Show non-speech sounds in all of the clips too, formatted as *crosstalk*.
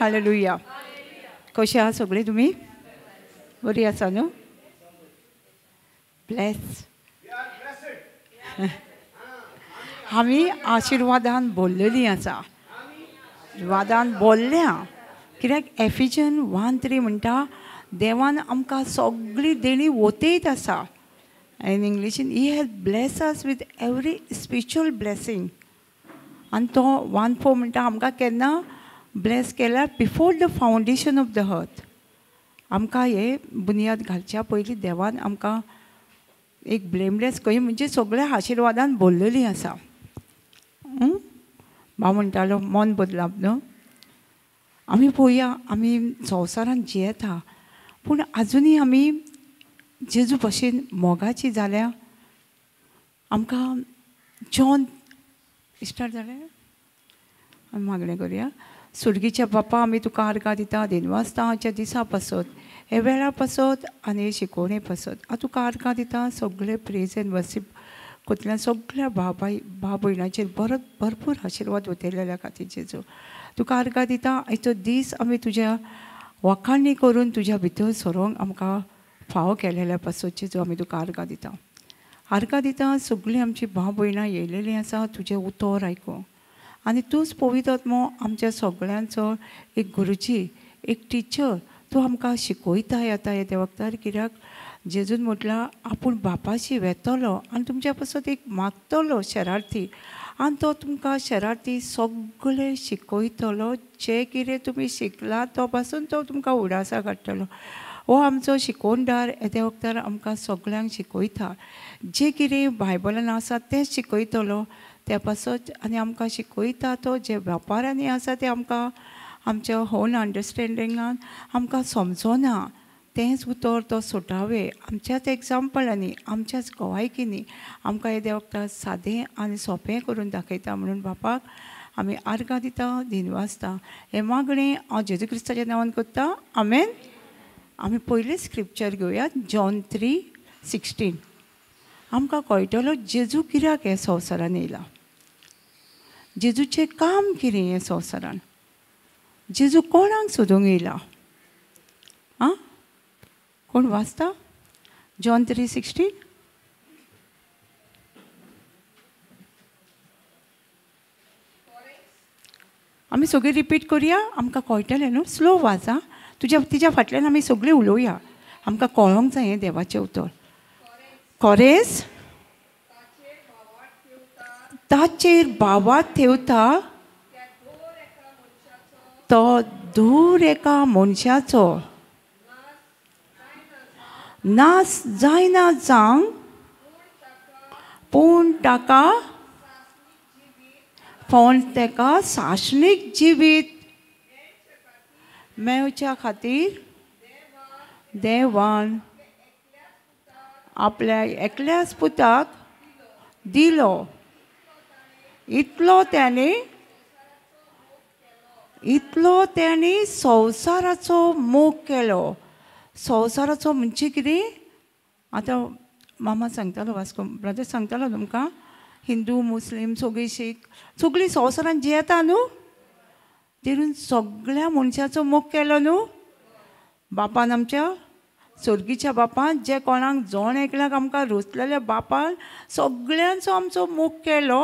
Hallelujah कशे आहा तुम्ही बरी *laughs* आसा न्हू ब्लेस आम्ही आशिर्वादान भोरलेलीं आसा वादान बोल्ल्या कित्याक एफिजन वन थ्री म्हणटा देवान आमकां सगळी देणी वतयत आसा इन इंग्लिशीन he has bless us with every spiritual blessing आनी तो वन फोर म्हणटा आमकां केन्ना ब्लेस केल्यार before the foundation of the earth आमकां हे बुनयाद घालच्या पयलीं देवान आमकां एक ब्लेमलेस खंय म्हणजे सगळ्या आशिर्वादान भरलेली आसा भाव म्हणटालो मन बदलाप न्हू आमी पळोवया आमी संवसारान जियेता पूण आजुनूय आमी जेजू भशेन मोगाची जाल्या आमकां जॉन स्टार्ट जालें आमी मागणें करया सुरगीच्या बापा आम्ही तुका आर्गां दिता दिनवासताच्या दिसा पासत हे वेळा पासत आनी शिकोवणे पासत हांव तुका आर्गां दिता सगळे प्रेज एन वर्सीप कोतल्यान सगळ्या भाव भाव भयणांचेर भरत भरपूर आशिर्वाद वतयलेल्या खातीर जो तुका आर्गां दिता आयचो दीस आमी तुज्या वखांनी करून तुज्या भितर सरोंक आमकां फाव केलेल्या पासून जो आमी तुका आर्गां दिता आर्गां दिता सगळीं आमची भाव भयणां येयलेलीं आसा तुजें उतोर आयकूंक आणि तूच पवितात मो आमच्या सगळ्यांचो एक गुरुजी एक टिचर तू आमकां शिकयता येता हे वक्तार कित्याक जेजून म्हटलां आपूण बापाशी वेतलो आनी तुमच्या पासून एक मागतलो शरार्थी आनी तो तुमकां शरार्थी सगळे शिकयतलो जे कितें तुमी शिकला तो पासून तो तुमकां उडासा काडटलो हो आमचो शिकोवणदार येद्या वक्तार आमकां सगळ्यांक शिकयता जें कितें बायबलान आसा तेंच शिकयतलो त्या पासो आनी आमकां शिकयता तो जे वेपारांनी आसा ते आमकां आमच्या होल अंडरस्टँडिंगान आमकां समजोना तेंच उतर तो सुटावे आमच्याच एग्जाम्पलांनी आमच्याच गोवायकींनी आमकां हे वखदां सादें आनी सोंपें करून दाखयता म्हणून बापाक आमी आर्गां दिता दिनवासता हे मागणें हांव जेजू क्रिस्ताच्या नांवान करता आमेन आमी पयले स्क्रिप्चर घेवयात जॉन थ्री सिक्स्टीन आमकां कळटलो जेजू कित्याक हे संवसारान येयला जेजूचें काम कितें हे संवसारान जेजू कोणाक सोदूंक येयला आ कोण वाचता जॉन थ्री सिक्स्टीन आमी सगळीं रिपीट करुया आमकां कळटलें न्हू स्लो वाजा आं तुज्या तिज्या फाटल्यान आमी सगळीं उलोवया आमकां कळोंक जाय हें देवाचें उतर कोरेस ताचेर बाबा थेवता तो दूर एका मनशाचो नास जायना जावंक पूण ताका पूण ताका जीवित, जिवीत मेळच्या खातीर देवान आपल्या एकल्याच पुताक दिलो इतलो त्याने इतलो त्याने संवसाराचो मोग केलो संवसाराचो म्हणजे कितें आतां मामा सांगतालो वास्को ब्रदर सांगतालो तुमकां हिंदू मुस्लीम सगळीं शीख सगळीं संवसारान जियेता न्हू तेरून सगळ्या मनशाचो मोग केलो न्हू बापान आमच्या सर्गीच्या बापान जे कोणाक जण एकल्याक आमकां रोसलेल्या बापान सगळ्यांचो आमचो मोग केलो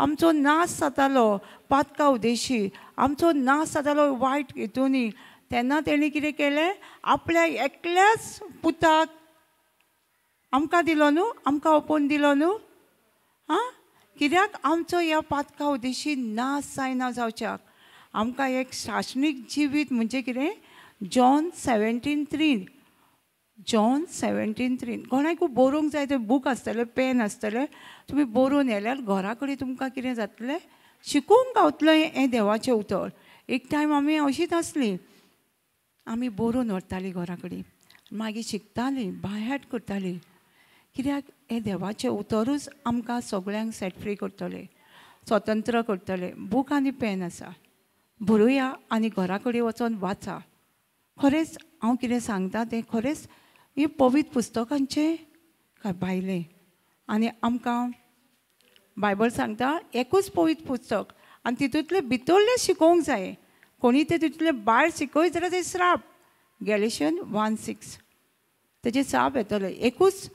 आमचो नाश जातालो पातका उदेशी आमचो नाश जातालो वायट हेतुनी तेन्ना तेणी कितें केलें आपल्या एकल्याच पुताक आमकां दिलो न्हू आमकां ओपोवन दिलो न्हू आं कित्याक आमचो ह्या पातका उदेशी नाश जायना जावच्याक आमकां एक शासनीक जिवीत म्हणजे कितें John seventeen three John seventeen three कोणाकूय बरोवंक जाय ते बूक आसतले पेन आसतलें तुम्ही बरोवन येल्यार घरा कडेन तुमकां कितें जातलें शिकूंक गावतलें हें देवाचें उतर एक टायम आमी अशीच आसलीं आमी बरोवन व्हरतालीं घरा कडेन मागीर शिकतालीं करताली करतालीं कित्याक हें देवाचें उतरूच आमकां सगळ्यांक सेट फ्री करतले स्वतंत्र करतले बूक आनी पेन आसा बरोवया आनी घरा कडेन वचोन वाचा खरेंच हांव कितें सांगता तें खरेंच हे पवीत पुस्तकांचें काय भायलें आणि आमकां बायबल सांगता एकूच पवित्र पुस्तक आणि तितूंतलें भितरलें शिकोवंक जाय कोणी ते तितूंतलें भायर शिकयत जाल्यार ते श्राप गॅलेशन वन सिक्स तेजे साप येतले एकूच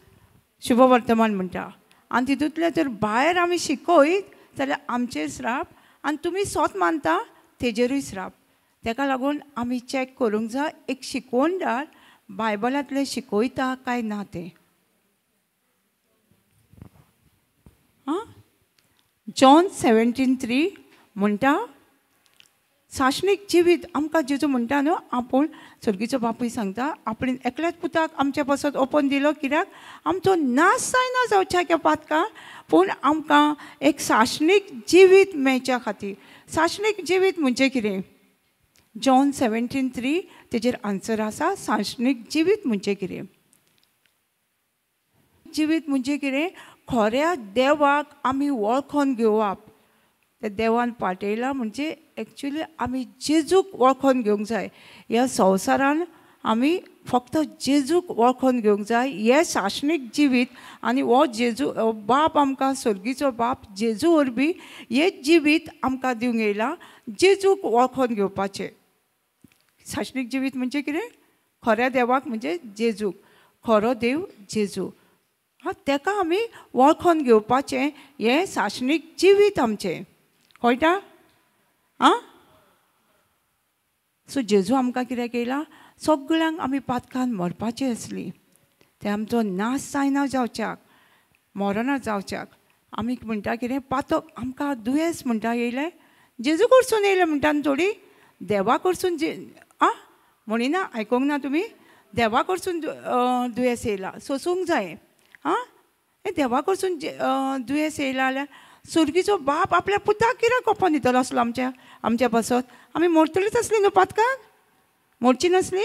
शुभवर्तमान म्हणटा आनी तितूंतले जर भायर आमी शिकयत जाल्यार आमचेर श्राप आनी तुमी स्वत मानता तेजेरूय श्राप तेका लागून आमी चॅक करूंक जाय एक शिकोवणदार बायबलांतले शिकयता काय ना तें जॉन सेवन्टीन थ्री म्हणटा साशणीक जिवीत आमकां जेजू म्हणटा न्हू आपूण सर्गीचो बापूय सांगता आपण एकल्याच पुताक आमच्या पासत ओपन दिलो कित्याक आमचो नाश जायना जावच्या केपात पातकां पूण आमकां एक साशणीक जिवीत मेळच्या खातीर साशणीक जिवीत म्हणजे कितें जॉन सेवेंटीन थ्री तेजेर आन्सर आसा साशणीक जिवीत म्हणजे कितें जिवीत म्हणजे कितें खऱ्या देवाक आमी वळखोन घेवप त्या देवान पाठयलां म्हणजे एक्च्युली आमी जेजूक वळखोन घेवंक जाय ह्या संवसारान आमी फक्त जेजूक वळखोन घेवंक जाय हे शासणीक जिवीत आनी हो जेजू बाप आमकां सर्गीचो बाप जेजू वरबी हे जिवीत आमकां दिवंक येयलां जेजूक वळखोन घेवपाचें शाश्णीक जिवीत म्हणजे कितें खऱ्या देवाक म्हणजे जेजूक खरो देव जेजू ताका आमी वळखोन घेवपाचें हें शासनीक जिवीत आमचें कळटा आं सो जेजू आमकां कितें केलां सगळ्यांक आमी पातकान मरपाची आसली ते आमचो नाश जायना जावच्याक मरना जावच्याक आमी म्हणटा कितें पातक आमकां दुयेंस म्हणटा येयलें जेजू कडसून येयलें म्हणटा न्हू थोडी देवा कडसून जे आं म्हणिना आयकूंक ना तुमी देवा कडसून दुयेंस येयला सोसूंक जाय आं देवा कडसून दुयेंस येयला जाल्यार सुरगीचो बाप आपल्या पुताक कित्याक कोपोन दितलो आसलो आमच्या आमच्या बसत आमी मरतलीच आसली न्हू पातकाक मोडची नासली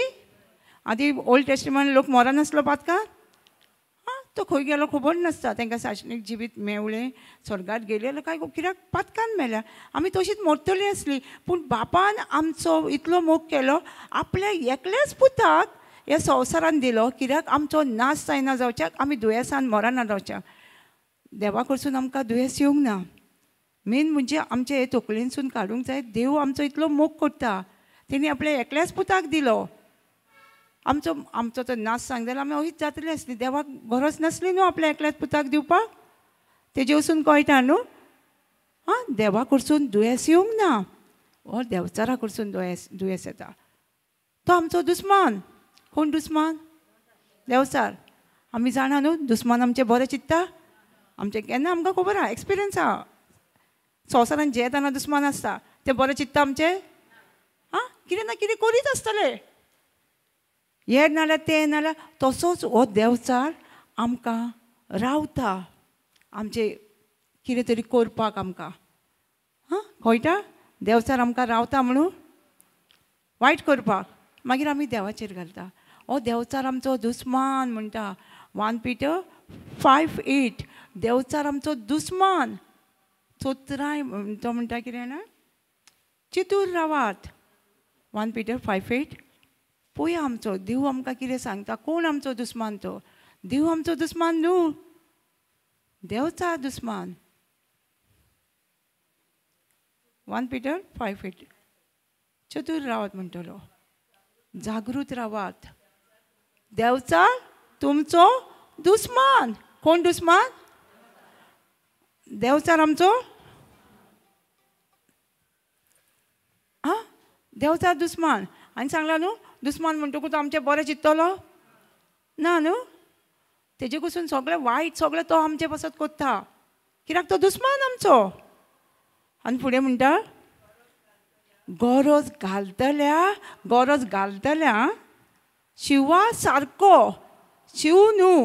आदी ओल्ड टेस्टिमेंट लोक मोरनासलो पातकाक आं तो खंय गेलो खबर नासता तांकां साशणीक जिवीत मेवळें स्वर्गात गेले जाल्यार काय कित्याक पातकान मेल्या आमी तशींच मरतली आसलीं पूण बापान आमचो इतलो मोग केलो आपल्या एकल्याच पुताक ह्या संवसारान दिलो कित्याक आमचो नाच जायना जावच्याक आमी दुयेंसान मरना जावच्याक देवा कडसून आमकां दुयेंस येवंक ना मेन म्हणजे आमचे हे तकलेनसून काडूंक जाय देव आमचो इतलो मोग करता तेणी आपल्या एकल्याच पुताक दिलो आमचो आमचो तो नाच सांग जाल्यार आमी अशीच जातली आसली देवाक गरज नासली न्हू आपल्या एकल्याच पुताक दिवपाक तेजे वसून कळटा न्हू आं देवा कडसून दुयेंस येवंक ना हो देवचारा कडसून दुयेंस दुयेंस येता तो आमचो दुस्मान कोण दुस्मान देवसार आमी जाणा न्हू दुस्मान आमचें बरें चित्ता आमचें केन्ना आमकां खबर आहा एक्सपिरियन्स आहा संवसारान जे येताना दुस्मान आसता तें बरें चित्ता आमचें आं कितें ना कितें करीत आसतलें हें नाल्यार तें नाल्यार तसोच हो देंवचार आमकां रावता आमचें कितें तरी करपाक आमकां आं कळटा देवचार आमकां रावता म्हणून वायट करपाक मागीर आमी देवाचेर घालता ओ देवचार आमचो दुस्मान म्हणटा वन पिटर फायव एट देवचार आमचो दुस्मान चोत्राय तो म्हणटा कितें ना चितूर रावात वन पिटर फायव एट पोया आमचो देव आमकां कितें सांगता कोण आमचो दुस्मान तो देव आमचो दुस्मान न्हू देवचा दुस्मान वन पिटर फायव एट चतुर रावात म्हणटलो जागृत रावात देवचा तुमचो दुस्मान कोण दुस्मान देवचार आमचो आं देवचार दुस्मान आणि सांगला न्हू दुस्मान म्हणटकूच आमचे बरें चित्तलो ना न्हू तेजे कसून सगळे वायट सगळे तो आमचे पासत कोत्ता कित्याक तो दुस्मान आमचो आनी फुडें म्हणटा गरज घालतल्या गरज घालतल्या शिवा सारको शिव न्हू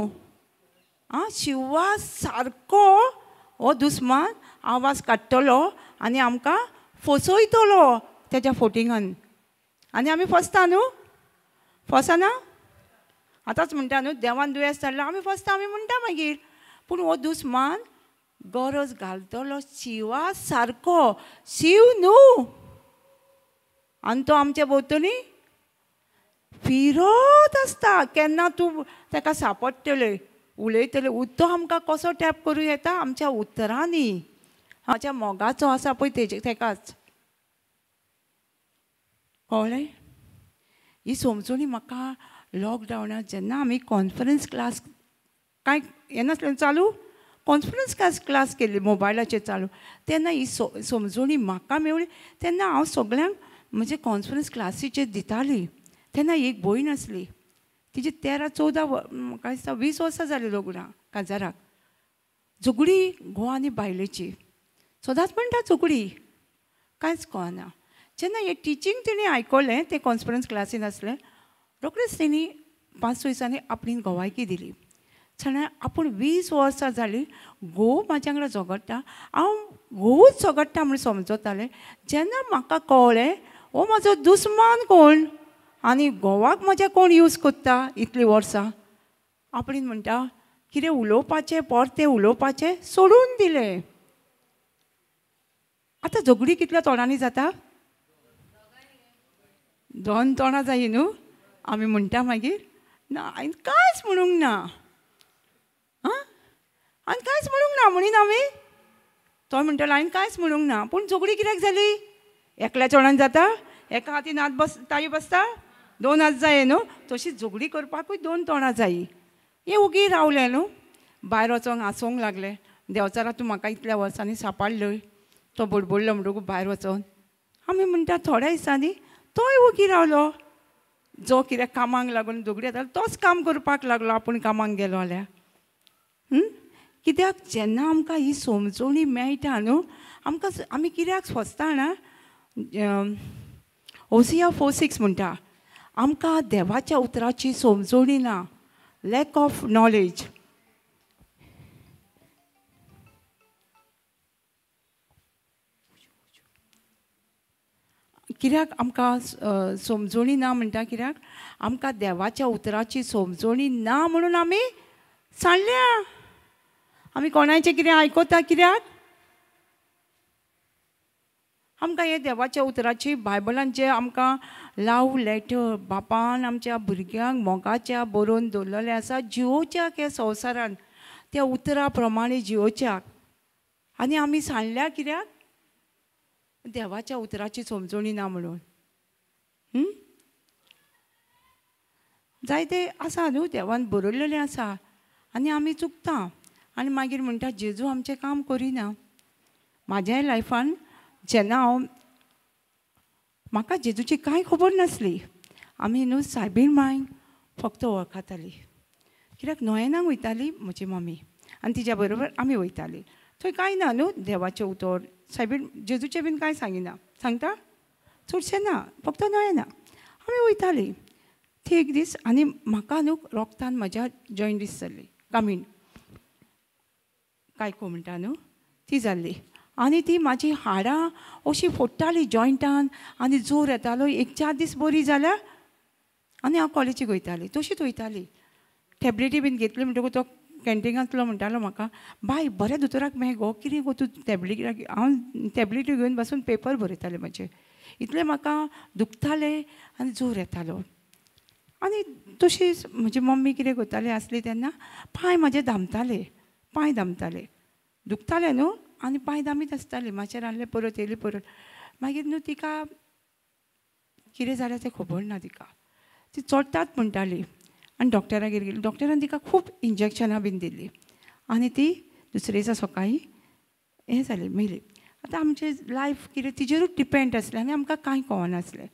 आं शिवा सारको हो दुस्मान आवाज काडटलो आनी आमकां फसयतलो त्याच्या फोटिंगान आनी आमी फसता न्हू फसना आतांच म्हणटा न्हू देवान दुयेंस धाडलां आमी फसता आमी म्हणटा मागीर पूण हो दुस्मान गरज घालतलो शिवा सारको शिव न्हू आनी तो आमच्या भोवतणी फिरत आसता केन्ना तूं ताका सांपडटले उलयतले उत्तर आमकां कसो टॅप करूं येता आमच्या उतरांनी हाच्या मोगाचो आसा पळय तेजे ताकाच कळ्ळें ही समजणी म्हाका लॉकडावनांत जेन्ना आमी कॉन्फरन्स क्लास कांय हें नासलें चालू कॉन्फरन्स क्लास क्लास केल्ली मोबायलाचेर चालू तेन्ना ही समजणी म्हाका मेळ्ळी तेन्ना हांव सगळ्यांक म्हणजे कॉन्फरन्स क्लासीचेर दिताली तेन्ना एक भयण आसली तिजी तेरा चवदा म्हाका दिसता वीस वर्सां जाली लग्ना काजाराक झुगडी घो आनी बायलेची सदांच म्हणटा झुगडी कांयच कळना जेन्ना हे टिचींग तिणें आयकलें तें कॉन्फरन्स क्लासीन आसलें रोखडेंच तिणी पांच स दिसांनी आपली घोवायकी दिली जाणां आपूण वीस वर्सां जालीं घोव म्हाज्या वांगडा झगडटा हांव घोवूच झगडटा म्हूण समजतालें जेन्ना म्हाका कळ्ळें हो म्हाजो दुस्मान कोण आनी घोवाक म्हजे कोण यूज कोत्ता इतलीं वर्सां आपणीन म्हणटा कितें उलोवपाचें परतें उलोवपाचें सोडून दिलें आतां झगडी कितल्या तोंडांनी जाता दोन तोंडां जायी न्हू आमी म्हणटा मागीर ना हांवें कांयच म्हणूंक ना आं हांवें कांयच म्हणूंक ना म्हणीन आमी तो म्हणटलो हांवें कांयच म्हणूंक ना पूण झगडी कित्याक जाली एकल्या तोंडान जाता एका हातीन हात बस ताई बसता दोन आज जाय न्हू तशी झगडी करपाकूय दोन तोणां जायी हे उगी रावले न्हू भायर वचोंक हांसोंक लागलें देवचारा तूं म्हाका इतल्या वर्सांनी सापाडलोय तो बडबडलो म्हणटकूच भायर वचोन आमी म्हणटा थोड्या दिसांनी तोय उगी रावलो जो कितें कामांक लागून झगडी येतालो तोच काम करपाक लागलो आपूण कामांक गेलो जाल्यार कित्याक जेन्ना आमकां ही समजवणी मेळटा न्हू आमकां आमी कित्याक स्वस्ता जाणा ओसिया फोर सिक्स म्हणटा आमकां देवाच्या उतराची समजवणी ना लॅक ऑफ नॉलेज कित्याक आमकां समजवणी ना म्हणटा कित्याक आमकां देवाच्या उतराची समजवणी ना म्हणून आमी सांडल्या आमी कोणाचें कितें आयकोता कित्याक आमकां हे देवाच्या उतराची बायबलान जे आमकां लाव लेटर बापान आमच्या भुरग्यांक मोगाच्या बरोवन दवरलेलें आसा जिओच्याक हे संवसारान त्या उतरा प्रमाणे जिओच्या आनी आमी सांगल्या कित्याक देवाच्या उतराची समजणी ना म्हणून जायते आसा न्हू देवान बरयलेले आसा आनी आमी चुकता आनी मागीर म्हणटा जेजू आमचें काम करिना म्हाज्याय लायफान जेन्ना हांव म्हाका जेजूची कांय खबर नासली आमी न्हू सायबीण मांय फक्त वळखाताली कित्याक न्हयेनाक वयताली म्हजी मम्मी आनी तिच्या बरोबर आमी वयताली थंय कांय ना न्हू देवाचें उतर सायबीण जेजूचें बीन कांय सांगिना सांगता चडशें ना फक्त न्हयेना आमी वयतालीं ती एक दीस आनी म्हाका न्हू रोगतान म्हज्या जॉयंट जाल्ली कामीण काय म्हणटा न्हू ती जाल्ली आनी ती माझी हाडां अशी फोडटालीं जॉयंटान आनी जोर येतालो एक चार दीस बरी जाल्या आनी हांव कॉलेजीक वयतालीं तशींच वयतालीं टॅबलेटी बीन घेतली म्हणटकूच तो कॅन्टीनांतलो म्हणटालो म्हाका बाय बऱ्या दोतोराक मेळ गो कितें गो तूं टॅबलेटी हांव टॅबलेटी घेवन बसून पेपर बरयतालें म्हजे इतलें म्हाका दुखतालें आनी जोर येतालो आनी तशी म्हजी मम्मी कितें करताली आसली तेन्ना पांय म्हाजे धामताले पांय धामताले दुखताले न्हू आनी पांय दामीत आसताली माचेर आहलें परत येयली परत मागीर न्हू तिका कितें जालें तें खबर ना तिका ती चोडटात म्हणटाली आनी डॉक्टरागेर गेली डॉक्टरान तिका खूब इंजेक्शनां बीन दिलीं आनी ती दुसरे दिसा सकाळीं हें जालें मेली आतां आमचें लायफ कितें तिजेरूच डिपेंड आसलें आनी आमकां कांय कळनासलें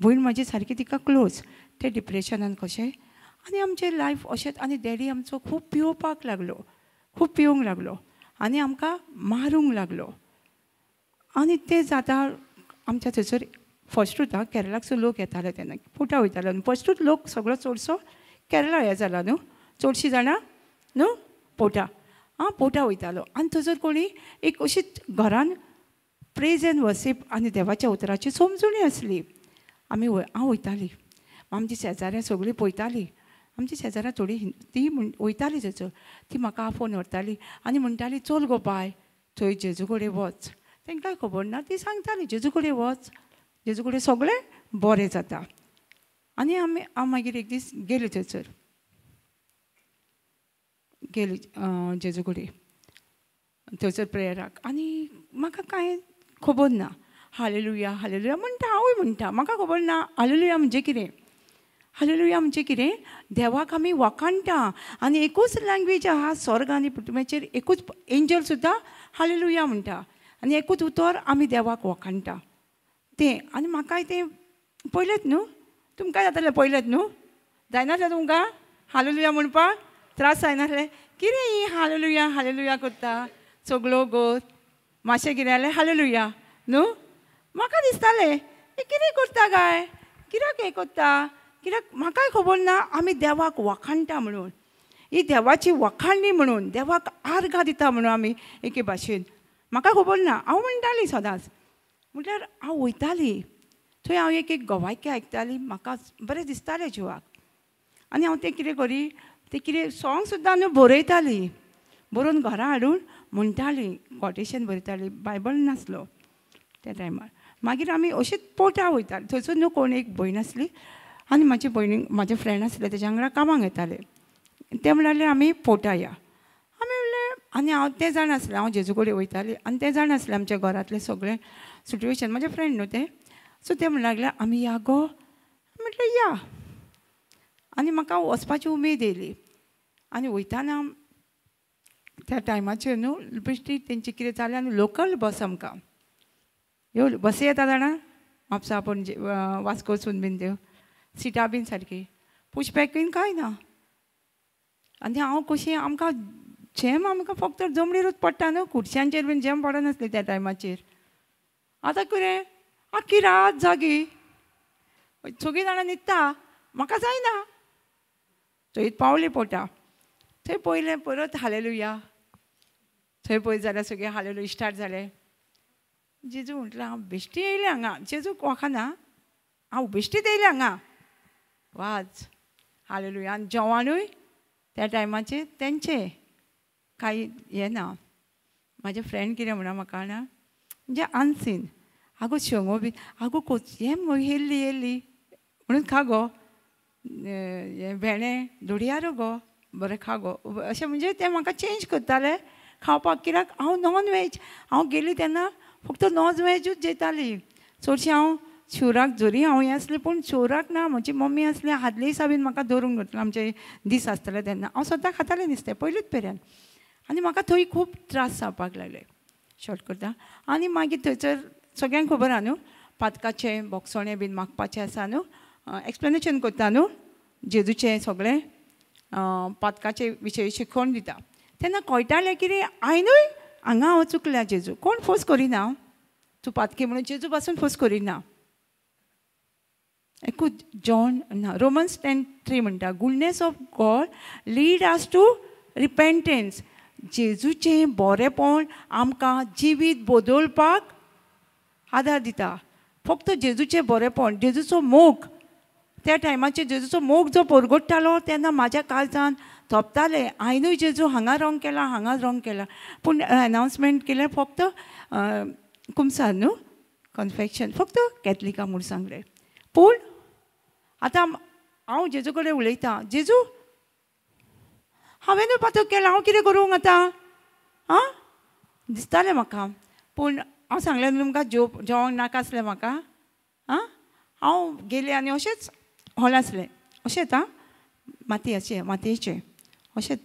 भयण म्हाजी सारकी तिका क्लोज ते डिप्रेशनान कशें आनी आमचें लायफ अशेंच आनी डॅडी आमचो खूब पियोवपाक लागलो खूब पियोंक लागलो आनी आमकां मारूंक लागलो आनी ते जाता आमच्या थंयसर फस्टूच आं केरळाकचो लोक येताले तेन्ना पुटा वयतालो न्हू फस्टूच लोक सगळो चडसो केरळा हें जाला न्हू चडशीं जाणां न्हू पोटा आं पोटा वयतालो आनी थंयसर कोणी एक अशीच घरान प्रेज एन वसीप आनी देवाच्या उतराची समजणी आसली आमी हांव वयतालीं आमची शेजाऱ्यां सगळीं पळयतालीं आमची शेजारा थोडी ती म्हण वयताली थंयसर ती म्हाका फोन व्हरताली आनी म्हणटाली चल गो बाय थंय जेजू कडेन वच तांकांय खबर ना ती सांगताली जेजू कडेन वच जेजू कडेन सगळें बरें जाता आनी आमी हांव मागीर एक दीस गेली थंयसर गेली जेजू कडेन थंयसर प्रेयराक आनी म्हाका कांय खबर ना हालेलुया हालेलुया म्हणटा हांवूय म्हणटा म्हाका खबर ना हालेलुया म्हणजे कितें हालेलुया म्हणजे कितें देवाक आमी वाकांटा आनी एकूच लँग्वेज आहा स्वर्ग आनी पृथ्वीचेर एकूच एंजल सुद्दां हालेलुया म्हणटा आनी एकूच उतर आमी देवाक वाकांटा तें आनी म्हाकाय तें पयलेंत न्हू तुमकां जातालें पयलेंत न्हू जायनासलें तुमकां हालेलुया म्हणपाक त्रास जायनासले कितें ही हालेलुया हालेलुया करता सगलो गोत मातशें कितें जालें हालेलुया न्हू म्हाका दिसतालें कितें करता काय कित्याक हें करता कित्याक म्हाकाय खबर ना आमी देवाक वखाणटा म्हणून ही देवाची वखाणणी म्हणून देवाक आर्गां दिता म्हणून आमी एके भाशेन म्हाका खबर ना हांव म्हणटालीं सदांच म्हटल्यार हांव वयतालीं थंय हांव एक एक गवायकें आयकतालीं म्हाका बरें दिसतालें जिवाक आनी हांव तें कितें करी तें कितें सोंग सुद्दां न्हू बरयतालीं बरोवन घरा हाडून म्हणटालीं कॉटेशन बरयतालीं बायबल नासलो त्या टायमार मागीर आमी अशींच पोटा वयताली थंयसर न्हू कोण एक भयण आसली आणि माझी भयणीक माझे फ्रेंड असले त्याच्या वांगडा कामांक येताले ते म्हणले आम्ही पोटा या आम्ही म्हणले आणि हांव तें आसले हांव जेजू कडेन आणि आनी तें जाणासलें आमच्या घरातले सगळे सिट्युएशन माझे फ्रेंड न्हू ते सो ते म्हणू लागले आम्ही या गो या आणि म्हाका वचपाची उमेद येयली आणि वयताना त्या टायमाचेर न्हू बेश्टी तेंची कितें जालें आनी लोकल बस आमकां ह्यो बसी येता जाणा म्हापसा पणजे वास्कोसून बीन त्यो सिटां बीन सारकी बीन कांय ना आनी हांव कशी आमकां जेम आमकां फक्त जमणीरूच पडटा न्हू खुर्च्यांचेर बीन जेम पडनासली त्या टायमाचेर आतां कितें आख्खी रात जागी सगळीं जाणां न्हिदता म्हाका जायना थंय पावली पोटा थंय पयलें परत हालेलो या थंय पळयत जाल्यार सगळें हालेलो स्टार्ट जालें जेजू म्हटलें हांव बेश्टी येयलें हांगा जेजू वखाना हांव बेश्टीत येयलें हांगा वाज हालेलू आणि जेवणूय त्या टायमाचेर त्यांचे काही हे ना माझे फ्रेंड कितें म्हणा म्हाका ना म्हणजे आनसीन आगो शेंगो बी आगो कोच मग येल्ली येल्ली म्हणून खा गो हें भेणें धुडयारो गो बरें खा गो अशें म्हणजे ते म्हाका चेंज करताले खावपाक कित्याक हांव नॉन वेज हांव गेली तेन्ना फक्त नॉन वेजूच जेताली चडशीं हांव शिवराक जरी हांव हें आसलें पूण शिवराक ना म्हजी मम्मी आसली हादले बीन म्हाका दवरूंक घेतलो आमचे दीस आसतले तेन्ना हांव सद्दां खातालें दिसतें पयलींच पेऱ्यान आनी म्हाका थंय खूब त्रास जावपाक लागले शॉर्ट करता आनी मागीर थंयसर सगळ्यांक खबर आहा न्हू पातकाचें बोक्सोणें बीन मागपाचें आसा न्हू एक्सप्लेनेशन करता न्हू जेजूचें सगळें पातकाचे विशयी शिकोवण दिता तेन्ना कळटालें कितें आयनूय हांगा हांव चुकल्या जेजू कोण फोस करिना हांव तूं पातकी म्हणून जेजू पासून फोस करिना एकू जॉन ना रोमन्स टेन थ्री म्हणटा goodness of God lead us to repentance जेजूचे बोरेपण आमकां जिवीत बदलपाक आदार दिता फक्त जेजूचें बोरेपण जेजूचो मोग त्या टायमाचेर जेजूचो मोग जो परगोडटालो तेन्ना म्हाज्या काळजान थोपताले आयनूय जेजू हांगा रोंग केला हांगा रोंग केला पूण अनावन्समेंट केलें फक्त कुमसार न्हू कन्फेक्शन फक्त कॅथलिका म्हूण सांगले पूण आतां हांव जेजू कडेन उलयतां जेजू हांवें पातळ केलां हांव कितें करूंक आतां आं दिसतालें म्हाका पूण हांव सांगलें न्हू तुमकां जेव जेवण नाका आसलें म्हाका आं हांव गेलें आनी अशेंच हॉल आसलें अशेंच आं अशें मातयेचें अशेंच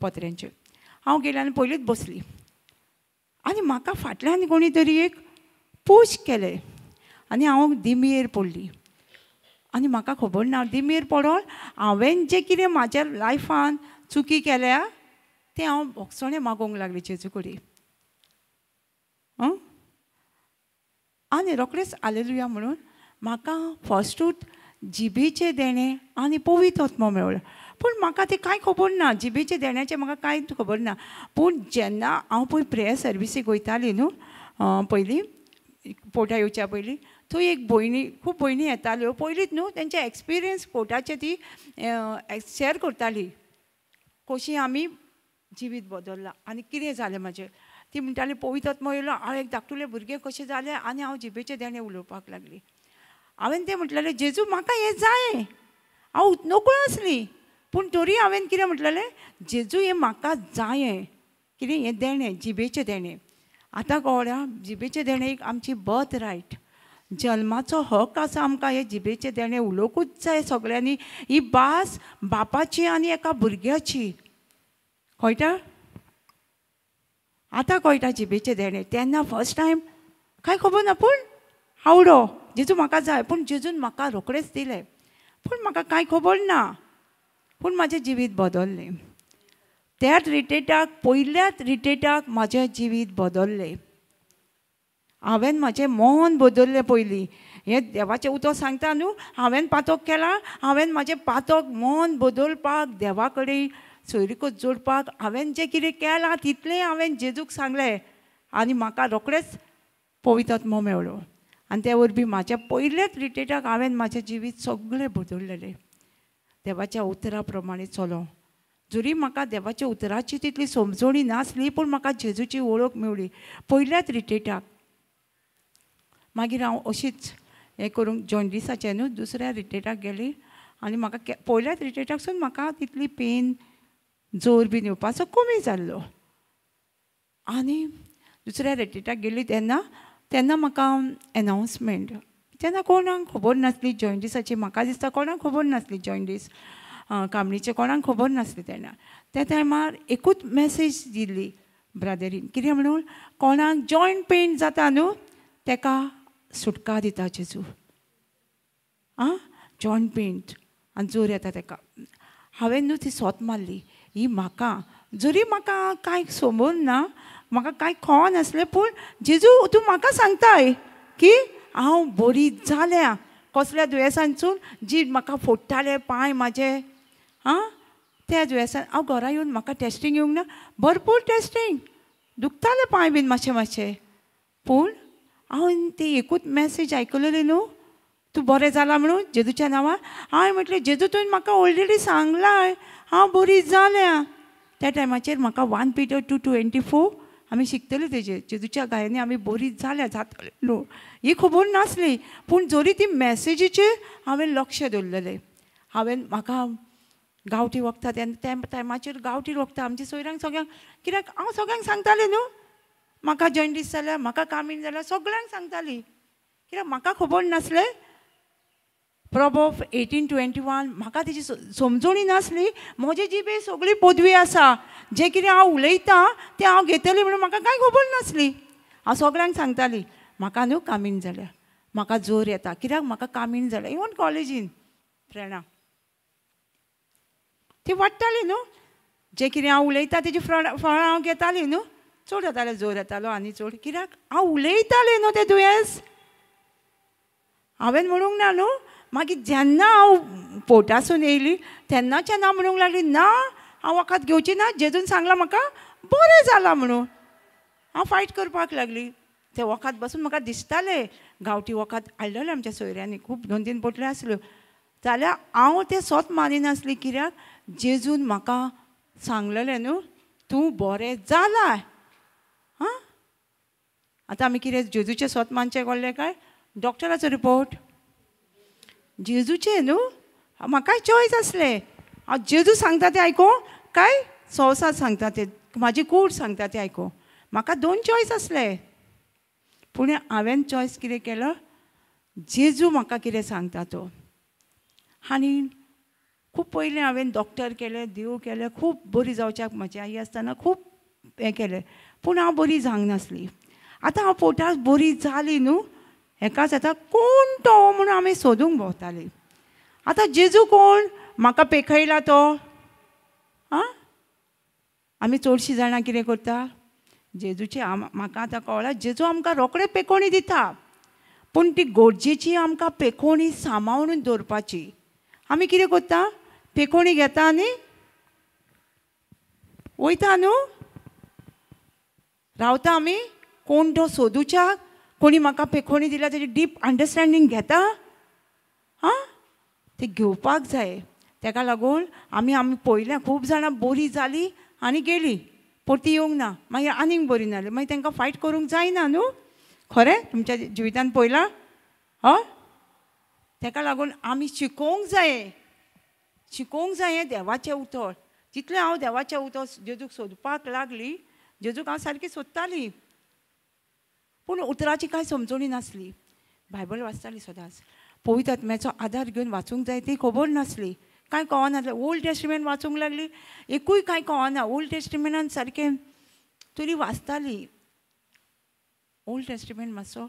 पत्र्यांचें हांव गेलें आनी पयलींच बसली आनी म्हाका फाटल्यान कोणी तरी एक पूश केलें आनी हांव दिमेर पडली आनी मला खबर ना दिमीर पडोन हांवें जे कितें माझ्या लायफान चुकी केल्या ते हांव भोगसणें मागोवंक लागलें जेजू कडेन आं आनी रोखडेंच आलेलुया म्हणून म्हाका फस्टूत जिबेचें देणें आनी पवित्र आत्मा मेळ्ळो पूण म्हाका तें कांय खबर ना जिबेचें देण्याचें म्हाका कांयच खबर ना पूण जेन्ना हांव पळय प्रेयर सर्विसेक वयतालीं न्हू पयलीं पोटा येवच्या पयलीं थंय एक भयणी खूब भयणी येताल्यो पयलींच न्हू तेंचे एक्सपिरियन्स कोर्टाचे ती शेअर करताली कशी आमी जिवीत बदल्ला आनी कितें जालें म्हाजें ती म्हणटाली पवितात मग येयलो हांव एक धाकटुले भुरगें कशें जालें आनी हांव जिबेचे देणें उलोवपाक लागली हांवें तें म्हटलेलें जेजू म्हाका हें जाय हांव नकळो आसली पूण तरी हांवें कितें म्हटलेलें जेजू हें म्हाका जायें कितें हें देणें जिबेचें देणें आतां कळ्ळां जिबेचें देणें एक आमची बर्थ रायट जल्माचो हक आसा आमकां हे जिबेचे देणें उलोवंकूच जाय सगळ्यांनी ही भास बापाची आनी एका भुरग्याची कळटा आतां कळटा जिबेचे देणें तेन्ना फर्स्ट टायम कांय खबर ना पूण आवडो जेजू म्हाका जाय पूण जेजून म्हाका रोखडेंच दिले पूण म्हाका कांय खबर ना पूण म्हाजें जिवीत बदल्लें त्याच रिटेटाक पयल्याच रिटेटाक म्हाजें जिवीत बदल्लें हांवें म्हाजें मन बदल्लें पयलीं हें देवाचें उतर सांगता न्हू हांवें पातोक केला हांवें म्हाजें पातोक मन बदलपाक देवा कडेन सोयरीको जोडपाक हांवें जें कितें केलां तितलें हांवें जेजूक सांगलें आनी म्हाका रोकडेंच पवितात्मो मेळ्ळो आनी त्या वरवीं म्हाज्या पयल्याच रिटेटाक हांवें म्हाजें जिवीत सगळें बदललेलें देवाच्या उतरा प्रमाणे चलो जरी म्हाका देवाच्या उतराची तितली समजणी नासली पूण म्हाका जेजूची वळख मेळ्ळी पयल्याच रिटेटाक मागीर हांव अशीच हें करूंक जॉन्डिसाचें न्हू दुसऱ्या रिटेटाक गेली आनी म्हाका पयल्याच रिटेटाकसून म्हाका तितली पेन जोर बीन येवपाचो कमी जाल्लो आनी दुसऱ्या रेटेटाक गेली तेन्ना तेन्ना म्हाका एनावंसमेंट तेन्ना कोणाक खबर नासली जॉयंटिसाची म्हाका दिसता कोणाक खबर नासली जॉयंटीस कामणीचे कोणाक खबर नासली तेन्ना त्या टायमार एकूच मॅसेज दिल्ली ब्रादरीन कितें म्हणून कोणाक जॉयंट पेन जाता न्हू तेका सुटका दिता जेजू आं जॉन पेंट आनी जोर येता ताका हांवें न्हू ती सोत मारली ही म्हाका जरी म्हाका कांय समोर ना म्हाका कांय कळनासलें पूण जेजू तूं म्हाका सांगताय की हांव बरी जाल्या कसल्या दुयेंसांसून जी म्हाका फोडटाले पांय म्हाजे आं त्या दुयेंसान हांव घरा येवन म्हाका टॅस्टींग येवंक ना भरपूर टॅस्टींग दुखताले पांय बीन मातशें मातशें पूण हांव ती एकूच मॅसेज आयकलेली न्हू तूं बरें जालां म्हणून जेजूच्या नांवान हांवें म्हटलें जेजू तुवें म्हाका ऑलरेडी सांगलां हांव बरी जाल्या त्या टायमाचेर म्हाका one Peter two twenty four आमी शिकतली तेजेर जेजूच्या गायनी आमी बरी जाल्या जातले न्हू ही खबर नासली पूण जरी ती मॅसेजीचेर हांवें लक्ष दवरलेलें हांवें म्हाका गांवठी वखदां तेन्ना त्या टायमाचेर गांवठी वखदां आमच्या सोयऱ्यांक सगळ्यांक कित्याक हांव सगळ्यांक सांगतालें न्हू म्हाका जॉयंटीस जाल्या म्हाका कामीण जाल्या सगळ्यांक सांगताली कित्याक म्हाका खबर नासलें प्रॉब ऑफ एटीन ट्वेंटी वन म्हाका तेजी समजणी नासली म्हजे जिबे सगळी पदवी आसा जें कितें हांव उलयतां तें हांव घेतलें म्हणून म्हाका कांय खबर नासली हांव सगळ्यांक सांगताली म्हाका न्हू कामीण जाल्या म्हाका जोर येता कित्याक म्हाका कामीण जाल्या इवन कॉलेजीन फ्रेंडां ती वाडटाली न्हू जें कितें हांव उलयतां तेजी फळां फळां हांव घेताली न्हू चड जाताले जोर येतालो आनी चड कित्याक हांव उलयतालें न्हू तें दुयेंस हांवें म्हणूंक ना न्हू मागीर जेन्ना हांव पोटासून येयली तेन्नाच्यान ना म्हणूंक लागली ना हांव वखद घेवची ना जेजून सांगलां म्हाका बरें जालां म्हणून हांव फायट करपाक लागली ते वखद बसून म्हाका दिसतालें गांवठी वखद हाडलेलें आमच्या सोयऱ्यांनी खूब दोन तीन पोटल्यो आसल्यो जाल्यार हांव तें स्वत मानिनासलें कित्याक जेजून म्हाका सांगलेलें न्हू तूं बरें जालां आता आम्ही किरे जेजूचे स्वत मानचें काय डॉक्टराचो रिपोर्ट जेजूचे न्हू म्हाकाय चॉयस असले हांव जेजू सांगता ते आयको काय संवसार सांगता ते म्हाजी कूड सांगता ते आयको म्हाका दोन चॉयस असले पूण हांवें चॉयस किरे केलो जेजू म्हाका कितें सांगता तो आनी खूब पहिले हांवें डॉक्टर केले देव केले खूब बरी जावच्याक म्हजी आई आसतना खूब हें केलें पूण हांव बरी जावंक नासली आतां हांव पोटास बरी जाली न्हू हेकाच आतां कोण तो म्हणून आमी सोदूंक भोंवतालीं आतां जेजू कोण म्हाका पेखयला तो आं आमी चडशीं जाणां कितें करता जेजूची म्हाका आतां कळ्ळां जेजू आमकां रोखडे पेकोणी दिता पूण ती गरजेची आमकां पेकोणी सांबाळून दवरपाची आमी कितें करता पेकोणी घेता आनी वयता न्हू रावता आमी कोण तो सोदूच्या कोणी म्हाका पेखोणी दिल्या तेजी डीप अंडरस्टँडींग घेता हां ते घेवपाक जाय तेका लागून आमी आमी पयल्या खूब जाणां बरी जाली आनी गेली परती येवंक ना मागीर आनीक बरी नाली मागीर तांकां फायट करूंक जायना न्हू खरें तुमच्या जिवितान पयलां हय ताका लागून आमी शिकोवंक जाय शिकोवंक जाये देवाचें उतर जितलें हांव देवाचें उतळ जेजूक सोदपाक लागली जेजूक हांव सारकी सोदताली पूण उतराची कांय समजोणी नासली बायबल वाचताली सदांच पवित्र आत्म्याचो आधार घेवन वाचूंक जाय ती खबर नासली कांय कळना ओल्ड टेस्टमेंट वाचूंक लागली एकूय कांय कळना ओल्ड टेस्टमेंटान सारकें तरी वाचताली ओल्ड टेस्टमेंट मातसो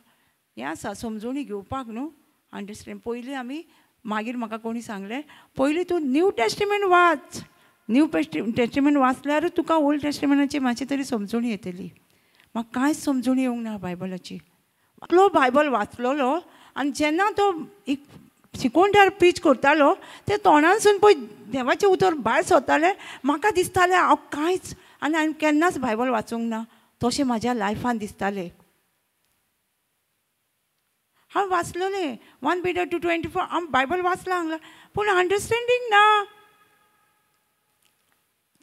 हें आसा समजोणी घेवपाक न्हू अंडरस्टँड पयलीं आमी मागीर म्हाका कोणी सांगलें पयलीं तूं न्यू टेस्टिमेंट वाच न्यू टेस्टमेंट वाचल्यारूच तुका ओल्ड टेस्टमेंटाची मातशी तरी समजून येतली म्हाका कांयच समजून येवंक ना बायबलाची वाचलो बायबल वाचलोलो आनी जेन्ना तो एक शिकोंड्यार प्रीच करतालो ते तोंडानसून पळय देवाचें उतर भायर सरतालें म्हाका दिसतालें हांव कांयच आनी हांवें केन्नाच बायबल वाचूंक ना तशें म्हाज्या लायफान दिसतालें हांव वाचलोलें one Peter two twenty four हांव बायबल वाचलां हांगा पूण अंडरस्टँडींग ना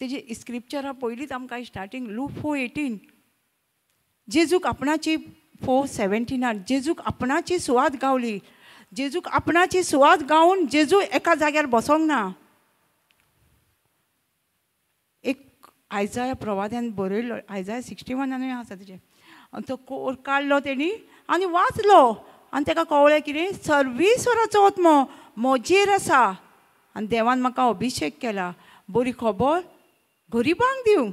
तेजी स्क्रिप्चरां पयलींच आमकां स्टार्टींग लू फो एटीन जेजूक आपणाची फोर सेवन्टिनान जेजूक आपणाची सुवात गावली जेजूक आपणाची सुवात गावून जेजू एका जाग्यार बसोंक ना एक आयजाय प्रवाद्यान बरयलो आयजाय सिक्स्टी वनानूय आसा तेजे तो कोर काडलो तेणी आनी वाचलो आनी ताका कळ्ळें कितें सर्वीस आत्मो म्हजेर आसा आनी देवान म्हाका अभिशेक केला बरी खबर गरिबांक दिवं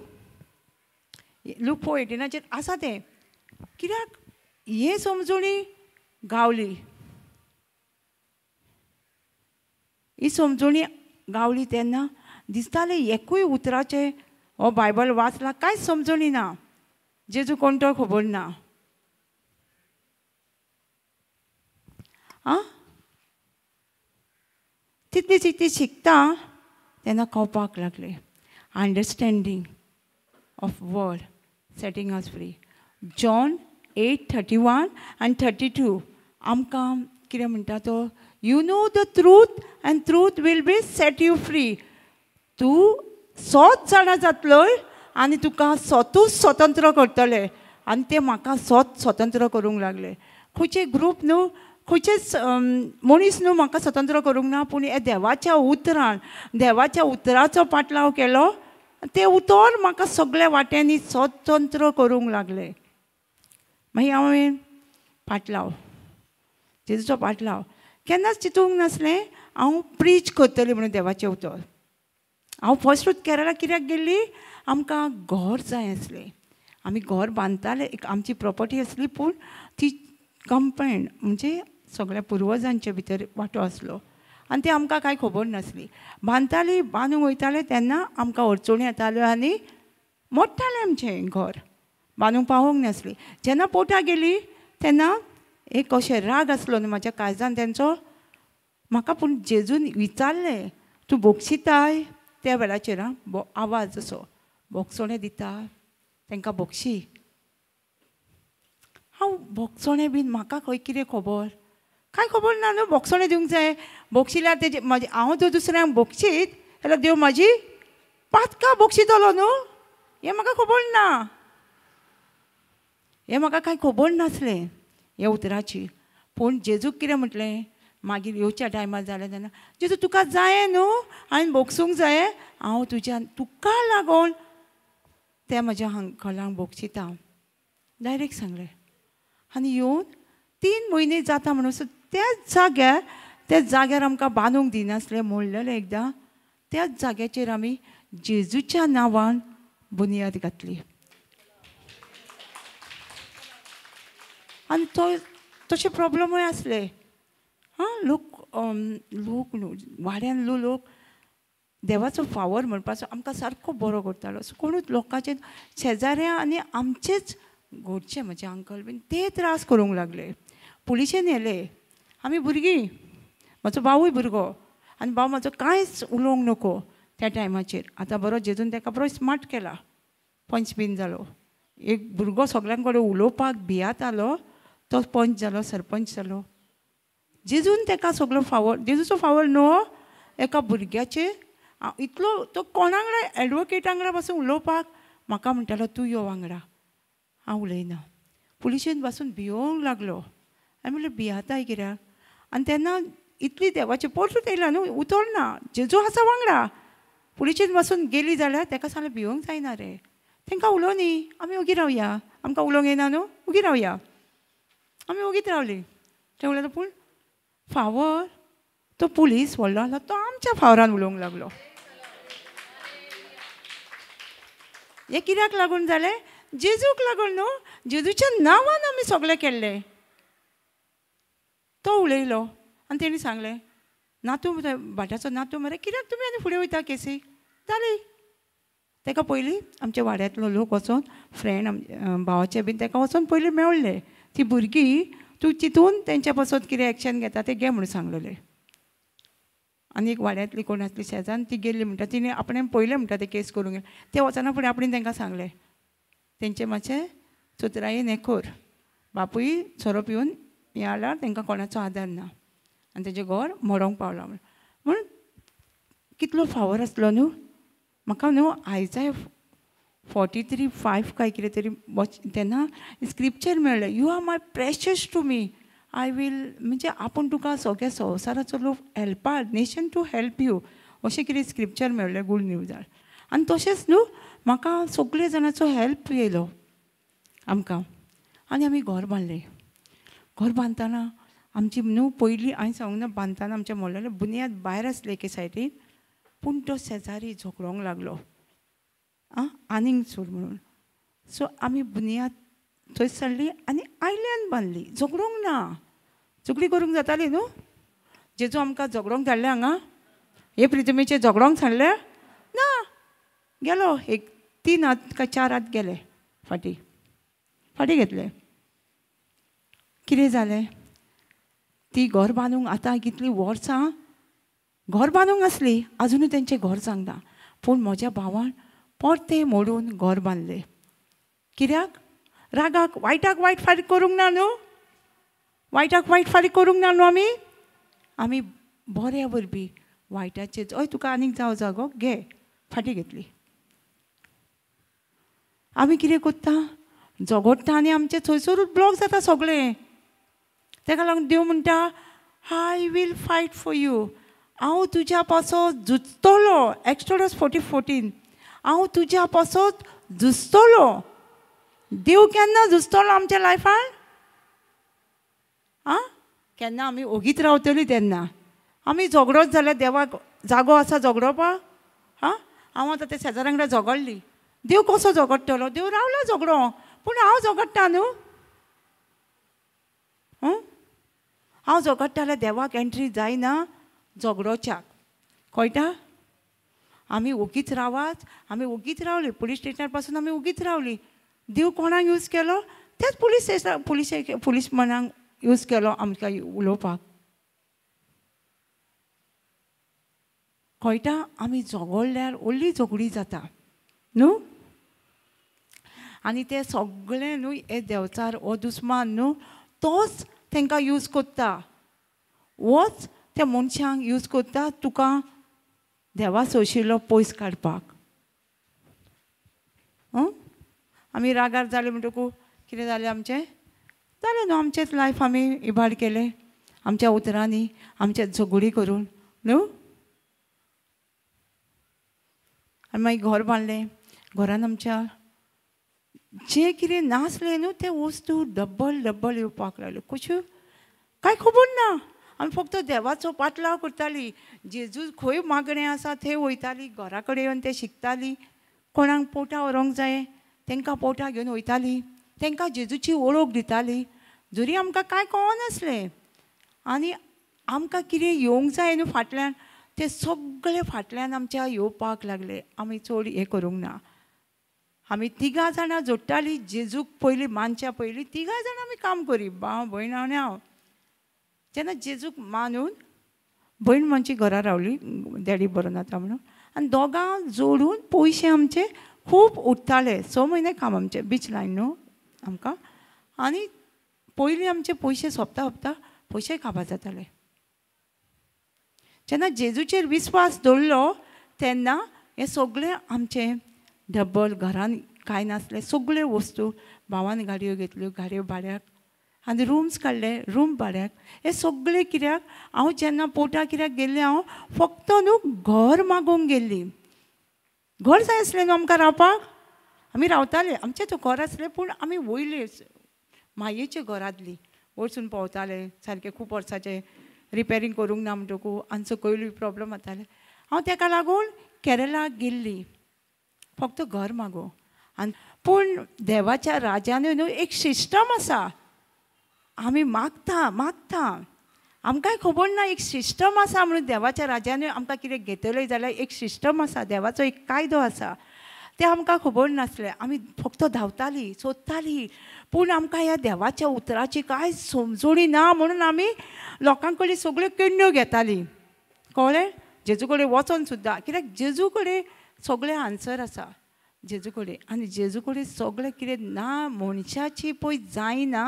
लूक फोर एटिनाचेर आसा तें कित्याक हे समजुणी गावली ही समजुणी गावली तेन्ना दिसतालें एकूय उतराचें हो बायबल वाचला कांयच समजुणी ना जेजू तो खबर ना आं तितली तितली शिकता तेन्ना कळपाक लागलें understanding of word free free John thirty thirty one thirty two आमकां कितें म्हणटा तो you know the truth and truth will be set you free तूं सोच जाणा जातलोय आनी तुका स्वतूच स्वतंत्र करतले आनी ते म्हाका स्वत स्वतंत्र करूंक लागले खंयचे ग्रूप न्हू खंयचेच मनीस न्हू म्हाका स्वतंत्र करूंक ना पूण हे देवाच्या उतरान देवाच्या उतराचो पाटलाव केलो ते उतर म्हाका सगल्या वाट्यांनी स्वतंत्र करूंक लागले मागीर हांवें पाटलाव जेजूचो पाटलाव केन्नाच चिंतूंक नासलें हांव प्रीच करतलें म्हणून देवाचें उतर हांव फस्टूच केरला कित्याक गेल्ली आमकां घर जाय आसलें आमी घर बांदताले एक आमची प्रॉपर्टी आसली पूण ती कंपेंड म्हणजे सगळ्या पुर्वजांचे भितर वांटो आसलो आनी ती आमकां कांय खबर नासली बांदतालीं बांदूंक वयतालें तेन्ना आमकां अडचणी येताल्यो आनी मोडटालें आमचें घर बांदूंक पावोंक नासली जेन्ना पोटा गेली तेन्ना एक अशें राग आसलो न्हू म्हाज्या काळजान तेंचो म्हाका पूण जेजून विचारलें तूं बोक्षिताय त्या वेळाचेर आं बो आवाज असो बोगसोणें दिता तेंकां बोक्षी हांव बोगसोणें बीन म्हाका खंय कितें खबर कांय खबर ना न्हू बोगसोणें दिवंक जाय बोगशिला तेजे म्हजे हांव जर दुसऱ्यांक बोगशीत जाल्यार देव म्हजी पातका बोक्षितलो न्हू हें म्हाका खबर ना हें म्हाका कांय खबर नासलें हे उतराची पूण जेजूक कितें म्हटलें मागीर येवच्या टायमार जालें तेन्ना जेजू तुका जायें न्हू हांवें बोक्सूंक जायें हांव तुज्यान तुका लागून तें म्हज्या अंकलांक हांव डायरेक्ट सांगलें आनी येवन तीन म्हयने जाता म्हणून त्याच जाग्यार त्याच जाग्यार आमकां बांदूंक दिनासले मोडलेले एकदां त्याच जाग्याचेर आमी जेजूच्या नांवान बुनयाद घातली आनी तो तशे प्रोब्लमूय आसले हां लोक लोक न्हू वाड्यान लोक देवाचो फावर म्हणपाचो आमकां सारको बरो करतालो सो कोणूच लोकांचे शेजाऱ्या आनी आमचेच घरचे म्हजे अंकल बीन ते त्रास करूंक लागले पुलिशेन येले आमी भुरगीं म्हजो भावूय भुरगो आनी भाव म्हाजो कांयच उलोवंक नको त्या टायमाचेर आतां बरो जेजून ताका बरो स्मार्ट केला पंच बीन जालो एक भुरगो सगळ्यां कडेन उलोवपाक भियातालो तो पंच जालो सरपंच जालो जेजून ताका सगळो फावोर जेजूचो फावर न्हू हो? एका भुरग्याचे इतलो तो कोणा वांगडा एडवोकेटा वांगडा पासून उलोवपाक म्हाका म्हणटालो तूं यो वांगडा हांव उलयना पुलिशेन पासून भियोंक लागलो हांवें म्हणलें भियाताय कित्याक आनी तेन्ना इतली देवाचे पोर्सूत येयला न्हू उतरना ना जेजू आसा वांगडा पुलिशेन बसून गेली जाल्यार ताका सांगलें भिवंक जायना रे तांकां उलोव न्ही आमी ओगी रावया आमकां उलोवंक येना न्हू ओगी रावया आमी ओगीत रावलीं ते उलयलो पूण फावर तो पुलीस व्हडलो आसलो तो आमच्या फावरान उलोवंक लागलो हे कित्याक लागून जालें जेजूक लागून न्हू जेजूच्या नांवान आमी सगलें केल्लें तो उलयलो आनी तेणी सांगलें नातू ना नातू मरे कित्याक तुम्ही आणि फुडें वयता केसी जाली तेका पयलीं आमच्या वाड्यांतलो लोक वचोन फ्रेंड भावाचे बीन तेका वचोन पयलीं मेळ्ळें ती भुरगीं तूं चिंतून तेंच्या पासून कितें एक्शन घेता ते घे म्हणून सांगलेले आनी एक वाड्यांतली कोण आसली शेजान ती गेल्ली म्हणटा तिने आपण पयलें म्हणटा ते केस करूंक गेले ते वचना फुडें आपण त्यांना सांगलें त्यांचे मातशें सुत्रायेन हें कर बापूय सोरोप येवन हें हाडल्यार तेंकां कोणाचो आदार ना आणि तेजें घर मोडोंक पावलां म्हणून म्हणून कितलो फावर आसलो न्हू म्हाका न्हू आयजाय फोर्टी थ्री फायव काय कितें तरी वॉच तेन्ना स्क्रिप्चर मेळ्ळें you are my precious to me I will म्हणजे आपूण तुका सगळ्या संवसाराचो लोक हेल्पार नेशन टू हेल्प यू अशें कितें स्क्रिप्चर मेळ्ळें गूड न्यूजार आनी तशेंच न्हू म्हाका सगळे जाणांचो हेल्प येयलो आमकां आनी आमी घर बांदलें घर बांदतना आमची न्हू पयलीं हांवें सांगूंक ना बांदतना आमच्या मोहल्ल्यान बुनयाद भायर आसले एके सायडीन पूण तो शेजारी झगडोंक लागलो आं आनीक सोड म्हणून सो आमी बुनयाद थंय सरली आनी आयल्यान बांदली झगडोंक ना झगडी करूंक जाताली न्हू जेजू आमकां झगडोंक धाडले हांगा हे प्रितमेचे झगडोंक सांगलें ना गेलो एक तीन हात काय चार हात गेले फाटी फाटी घेतले कितें जालें ती घर बांदूंक आतां कितलीं वर्सां घर बांदूंक आसली आजुनूय तेंचें घर सांगता पूण म्हज्या भावान परतें मोडून घर बांदलें कित्याक रागाक वायटाक वायट फारीक करूंक ना न्हू वायटाक वायट फारीक करूंक ना न्हू आमी आमी बऱ्या वरवीं वायटाचे हय तुका आनीक जावं जागो घे फाटी घेतली आमी कितें कोत्ता झगडटा आनी आमचे थंयसरूच ब्लॉक जाता सगळें तेका लागून देव म्हणटा I will fight for you हांव तुज्या पासो झुजतलो एक्स्ट्रोडस फोर्टी फोर्टीन हांव तुज्या पासत झुजतलो देव केन्ना झुजतलो आमच्या लायफान आं केन्ना आमी ओगीत रावतली तेन्ना आमी झगडोच जाल्यार देवाक जागो आसा झगडोपा आं हांव आतां ते शेजाऱ्यां वांगडा झगडली देव कसो झगडटलो देव रावला झगडो पूण हांव झगडटा न्हू हांव झगडटा जाल्यार देवाक एंट्री जायना झगडोच्याक कळटा आमी ओगीच रावात आमी ओगीच रावली पुलीस स्टेशनार पासून आमी ओगीच रावली देव कोणाक यूज केलो त्याच पुलीस स्टेशन पुलीस पुलीसमनाक यूज केलो आमकां उलोवपाक कळटा आमी झगडल्यार व्हडली झगडी जाता न्हू आनी तें सगळें न्हू हे देवचार हो दुस्मान न्हू तोच तांकां यूज कोत्ता वच त्या मनशांक यूज कोत्ता तुका देवा सोशिल्लो पयस काडपाक आमी रागार जाले म्हणटकू कितें जालें आमचें जालें न्हू आमचेंच लायफ आमी इबाड केलें आमच्या उतरांनी आमच्या झगडी करून न्हू आनी मागीर घर बांदलें घरान आमच्या जें कितें नासलें न्हू तें वस्तू डब्बल डब्बल येवपाक लागल्यो कश्यो कांय खबर ना आमी फक्त देवाचो पाटलाव करताली जेजू खंय मागणें आसा थंय वयतालीं घरा कडेन येवन तें शिकतालीं कोणाक पोटा व्हरोंक जाय तांकां पोटा घेवन वयतालीं तांकां जेजूची वळख दिताली जरी आमकां कांय कळनासलें आनी आमकां कितें येवंक जाय न्हू फाटल्यान तें सगळें फाटल्यान आमच्या येवपाक लागलें आमी चड हें करूंक ना आम्ही तिघा जाणां जोडटाली जेजूक पयलीं मानच्या पयलीं तिघा जाणां आम्ही काम करी भाव भयण आनी हांव जेन्ना जेजूक मानून भयण मानची घरा रावली डॅडी बरो नाता म्हणून आनी दोगां जोडून पयशे आमचे खूब उरताले स म्हयने काम आमचे बीच लायन न्हू आमकां आनी पयलीं आमचे पयशे सोंपता सोंपता पयशे काबार जाताले जेन्ना जेजूचेर विस्वास दवरलो तेन्ना हें सगळें आमचें डब्बल घरान कांय नासलें सगळ्यो वस्तू भावान गाडयो घेतल्यो गाडयो भाड्याक आनी रुम्स काडले रूम भाड्याक हे सगळें कित्याक हांव जेन्ना पोटा कित्याक गेल्लें हांव फक्त न्हू घर मागूंक गेल्ली घर जाय आसलें न्हू आमकां रावपाक आमी रावताले आमचें तो घर आसलें पूण आमी वयले मायेचें घरांतलीं वरसून पावताले सारकें खूब वर्साचे रिपेरींग करूंक ना म्हणटकू आमचो सकयलूय प्रोब्लम जाताले हांव ताका लागून केरला गेल्ली फक्त घर मागो आणि पूण देवाच्या राजाने न्हू एक सिस्टम आसा आम्ही मागता मागता आमकांय खबर ना एक सिस्टम आसा म्हणून देवाच्या राजाने आमकां कितें घेतलें जाल्यार एक सिस्टम आसा देवाचो एक कायदो आसा तें आमकां खबर नासलें आमी फक्त धांवतालीं सोदतालीं पूण आमकां ह्या देवाच्या उतराची कांय समजुणी ना म्हणून आमी लोकां कडेन सगळ्यो किण्ण्यो घेतालीं कळ्ळें जेजू कडेन वचोन सुद्दां कित्याक जेजू कडेन सगळे आन्सर आसा जेजू कडेन आनी जेजू कडेन सगळें कितें ना मनशाची पळय जायना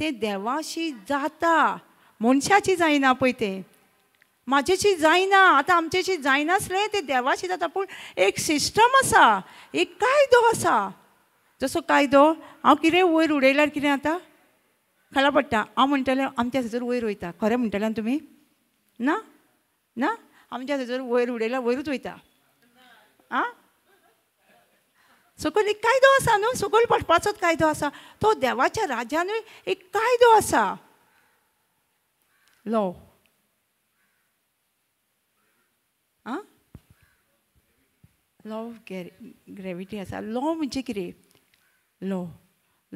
तें देवाशी जाता मनशाची जायना पळय तें म्हाजेशी जायना आतां आमचेशी जायनासलें तें देवाशी जाता पूण एक सिस्टम आसा एक कायदो आसा जसो कायदो हांव कितें वयर उडयल्यार कितें जाता खाला पडटा हांव म्हणटलें आमच्या थंयसर वयर वयता खरें म्हणटलें तुमी ना ना आमच्या थंयसर वयर उडयल्यार वयरूच वयता आं सकयल एक कायदो आसा न्हू सकयल पडपाचोच कायदो आसा तो देवाच्या राज्यानूय एक कायदो आसा लॉ आं लॉ ऑफ ग्रेविटी आसा लॉ म्हणजे कितें law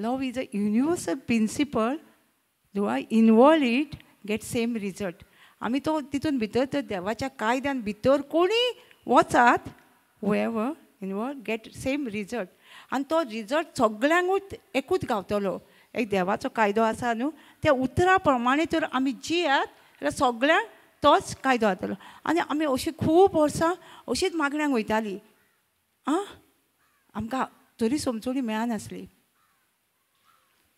law is a universal principle do I involve it get same result आमी तो तितून भितर तर देवाच्या कायद्यान भितर कोणी वचात हुएवर वर गेट सेम रिजल्ट आनी तो रिजल्ट सगळ्यांकूच एकूच गावतलो एक देवाचो कायदो आसा न्हू त्या उतरा प्रमाणे तर आमी जियात जाल्यार सगळ्यांक तोच कायदो जातलो आनी आमी अशीं खूब वर्सां अशीच मागण्यांक वयतालीं आं आमकां तरी समजोडी मेळनासली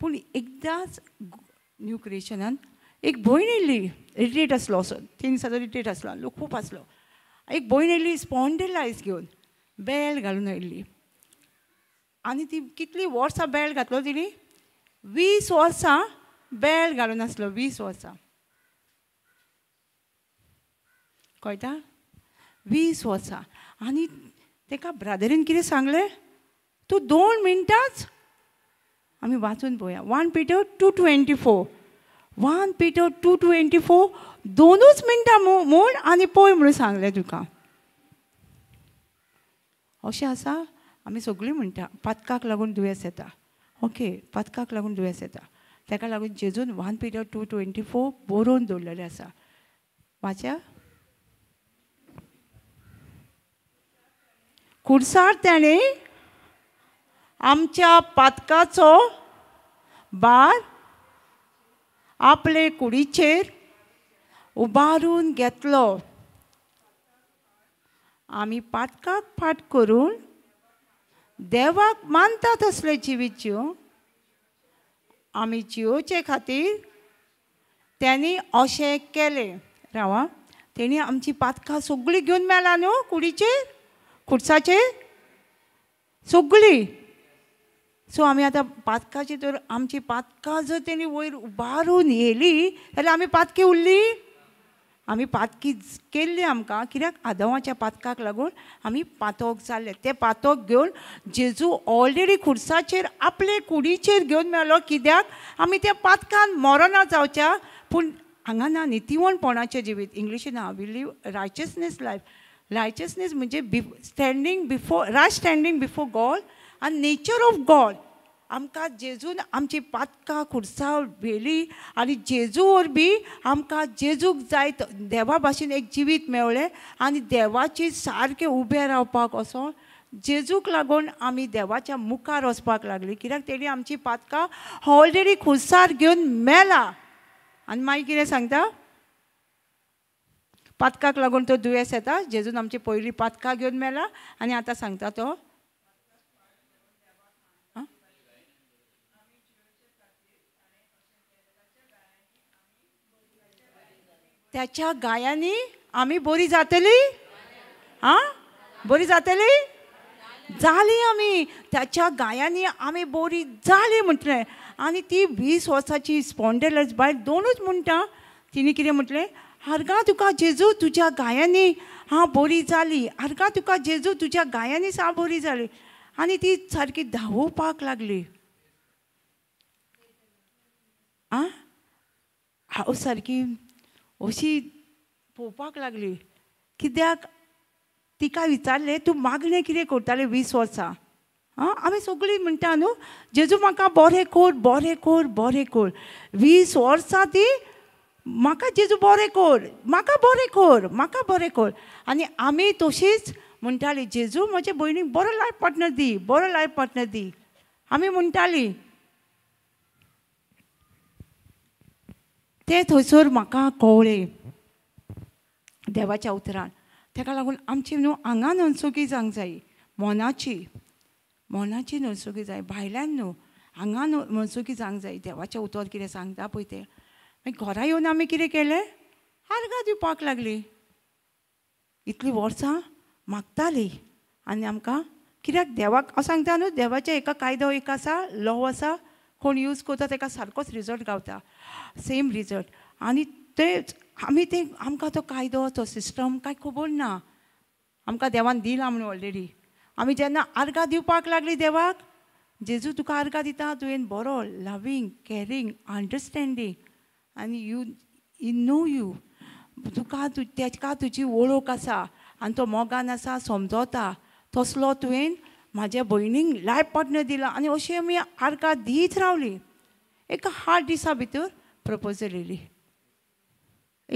पूण एकदांच न्यू क्रिएशनान एक भयण येयली रिट्रीट आसलो असो तीन दिसाचो रिट्रीट आसलो लोक खूब आसलो एक भयण येयली स्पॉन्डिलायज घेवन बेल्ट घालून आयिल्ली आनी ती कितली वर्सां बेल्ट घातलो तिणी वीस वर्सां बेल्ट घालून आसलो वीस वर्सां कळटा वीस वर्सां आनी ताका ब्रादरीन कितें सांगलें तूं दोन मिनटांच आमी वाचून पळोवया one Peter two twenty four one Peter two twenty four दोनूच मिनटां म्हूण आनी पळय म्हणून सांगलें तुका अशें आसा आमी सगळीं म्हणटा पातकाक लागून दुयेंस येता ओके पातकाक लागून दुयेंस येता ताका लागून जेजून वन पिरियड टू ट्वेंटी फोर बरोवन दवरलेलें आसा वाच्या कुडसार ताणें आमच्या पातकाचो बार आपले कुडीचेर उबारून घेतलो आमी पातकाक फाट करून देवाक मानता असले जिवीच्यो आम्ही जिओचे खातीर त्यांनी असे केले रावा तेणी आमची पातकां सगळीं घेऊन मेला न्हू कुडीचे खुडसाचे सगळीं सो आमी आतां पातकाची तर आमची पातकां जर तेणी वयर उबारून येयली जाल्यार आमी पातकी उरली आमी पातकी केल्ली आमकां कित्याक आदवाच्या पातकाक लागून आमी पातोक जाल्ले ते पातोक घेवन जेजू ऑलरेडी खुर्साचेर आपले कुडीचेर घेवन मेळ्ळो कित्याक आमी त्या पातकान मरना जावच्या पूण हांगा ना नितिवणपणाचें जिवीत इंग्लिशीन हांव बिलीव रायचसनेस लायफ रायचसनेस म्हणजे be standing before right standing before God आनी नेचर ऑफ गॉड आमकां जेजून आमची पातकां खुर्साव वेली आनी जेजू बी आमकां जेजूक जाय देवा भाशेन एक जिवीत मेळ्ळें आनी देवाची सारकें उबें रावपाक असो जेजूक लागून आमी देवाच्या मुखार वचपाक लागलीं कित्याक तेणी आमची पातकां ऑलरेडी खुर्सार घेवन मेला आनी मागीर कितें सांगता पातकाक लागून तो दुयेंस येता जेजून आमची पयलीं पातकां घेवन मेला आनी आतां सांगता तो त्याच्या गायाने आम्ही बोरी जातली हां बोरी जातली झाली आम्ही त्याच्या गायांनी आम्ही बोरी झाली म्हटले आणि ती वीस वर्षाची स्पॉन्डेलस बाय दोनूच म्हणटा तिने किरे म्हटले हरगा तुका जेजू तुझ्या गायांनी हा बोरी झाली हरगा तुका जेजू तुज्या गायाने सा बोरी झाली आणि ती सारखी धावोपाक लागली आं हांव सारखी अशी पोवपाक लागली कित्याक तिका विचारलें तूं मागणें कितें करतालें वीस वर्सां आं आमी सगळीं म्हणटा न्हू जेजू म्हाका बरें कर बरें कर बरें कर वीस वर्सां ती म्हाका जेजू बरें कर म्हाका बरें कर म्हाका बरें कर आनी आमी तशींच म्हणटालीं जेजू म्हजे भयणीक बरो लायफ पार्टनर दी बरो लायफ पार्टनर दी आमी म्हणटालीं ते थंयसर म्हाका कवळें देवाच्या उतरान ताका लागून आमची न्हू हांगा ननसुकी जावंक जाय मोनाची मोनाची ननसुकी जाय भायल्यान न्हू हांगा मनसुकी जावंक जाय देवाचें उतर कितें सांगता पळय तें मागीर घरा येवन आमी कितें केलें हारगां दिवपाक लागलीं इतलीं वर्सां मागतालीं आनी आमकां कित्याक देवाक हांव सांगता न्हू देवाचें एका कायदो एक आसा लॉ आसा कोण यूज करता ताका सारकोच रिजल्ट गावता सेम रिजल्ट आनी तेच आमी ते आमकां तो कायदो तो सिस्टम कांय खबर ना आमकां देवान दिला म्हणून ऑलरेडी आमी जेन्ना आर्गां दिवपाक लागली देवाक जेजू तुका आर्गां दिता तुवें बरो लवींग कॅरींग अंडरस्टँडींग आनी यू यू नो यू तुका तु तेका तुजी वळख आसा आनी तो मोगान आसा समजोता तसलो तुवें माझ्या भयणीक लायफ पार्टनर दिला आणि अशी आम्ही आरका दीत रावली एक आठ दिसा भितर प्रपोजल येली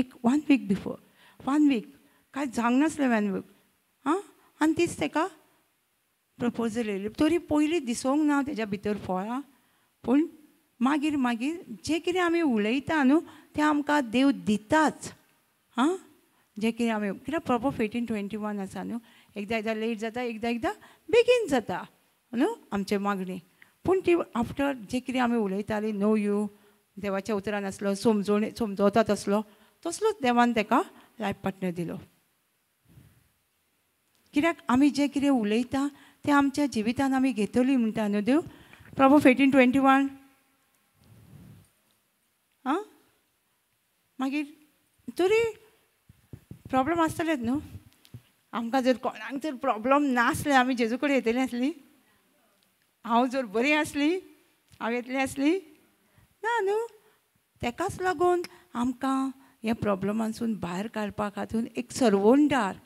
एक one week before one week काय जावंक नासलें वन वीक हां आणि तीच तेका प्रपोजल येयली तरी पयलीं दिसोंक ना त्याच्या भितर फळां पूण मागीर मागीर जे कितें आमी उलयता न्हू ते आमकां देव दिताच हां जे कितें आमी कित्याक प्रोपर फेटीन ट्वेंटी वन आसा न्हू एकदां एकदां लेट जाता एकदां एकदां बेगीन जाता न्हू आमचे मागणी पूण ती आफ्टर जे कितें आमी उलयतालीं नो यू देवाच्या उतरान आसलो समजोण समजवता तसलो तसलोच देवान ताका लायफ पार्टनर दिलो कित्याक आमी जें कितें उलयता तें आमच्या जिवितान आमी घेतली म्हणटा न्हू देव प्रभू फेटीन ट्वेंटी वन आं मागीर तरी प्रॉब्लम आसतलेच न्हू आमकां जर कोणाक जर प्रोब्लम नासले आमी जेजू कडेन येतली आसली हांव जर बरी आसली हांव येतली आसली ना न्हू तेकाच लागून आमकां ह्या प्रॉब्लमांसून भायर काडपा खातीर एक सरवणदार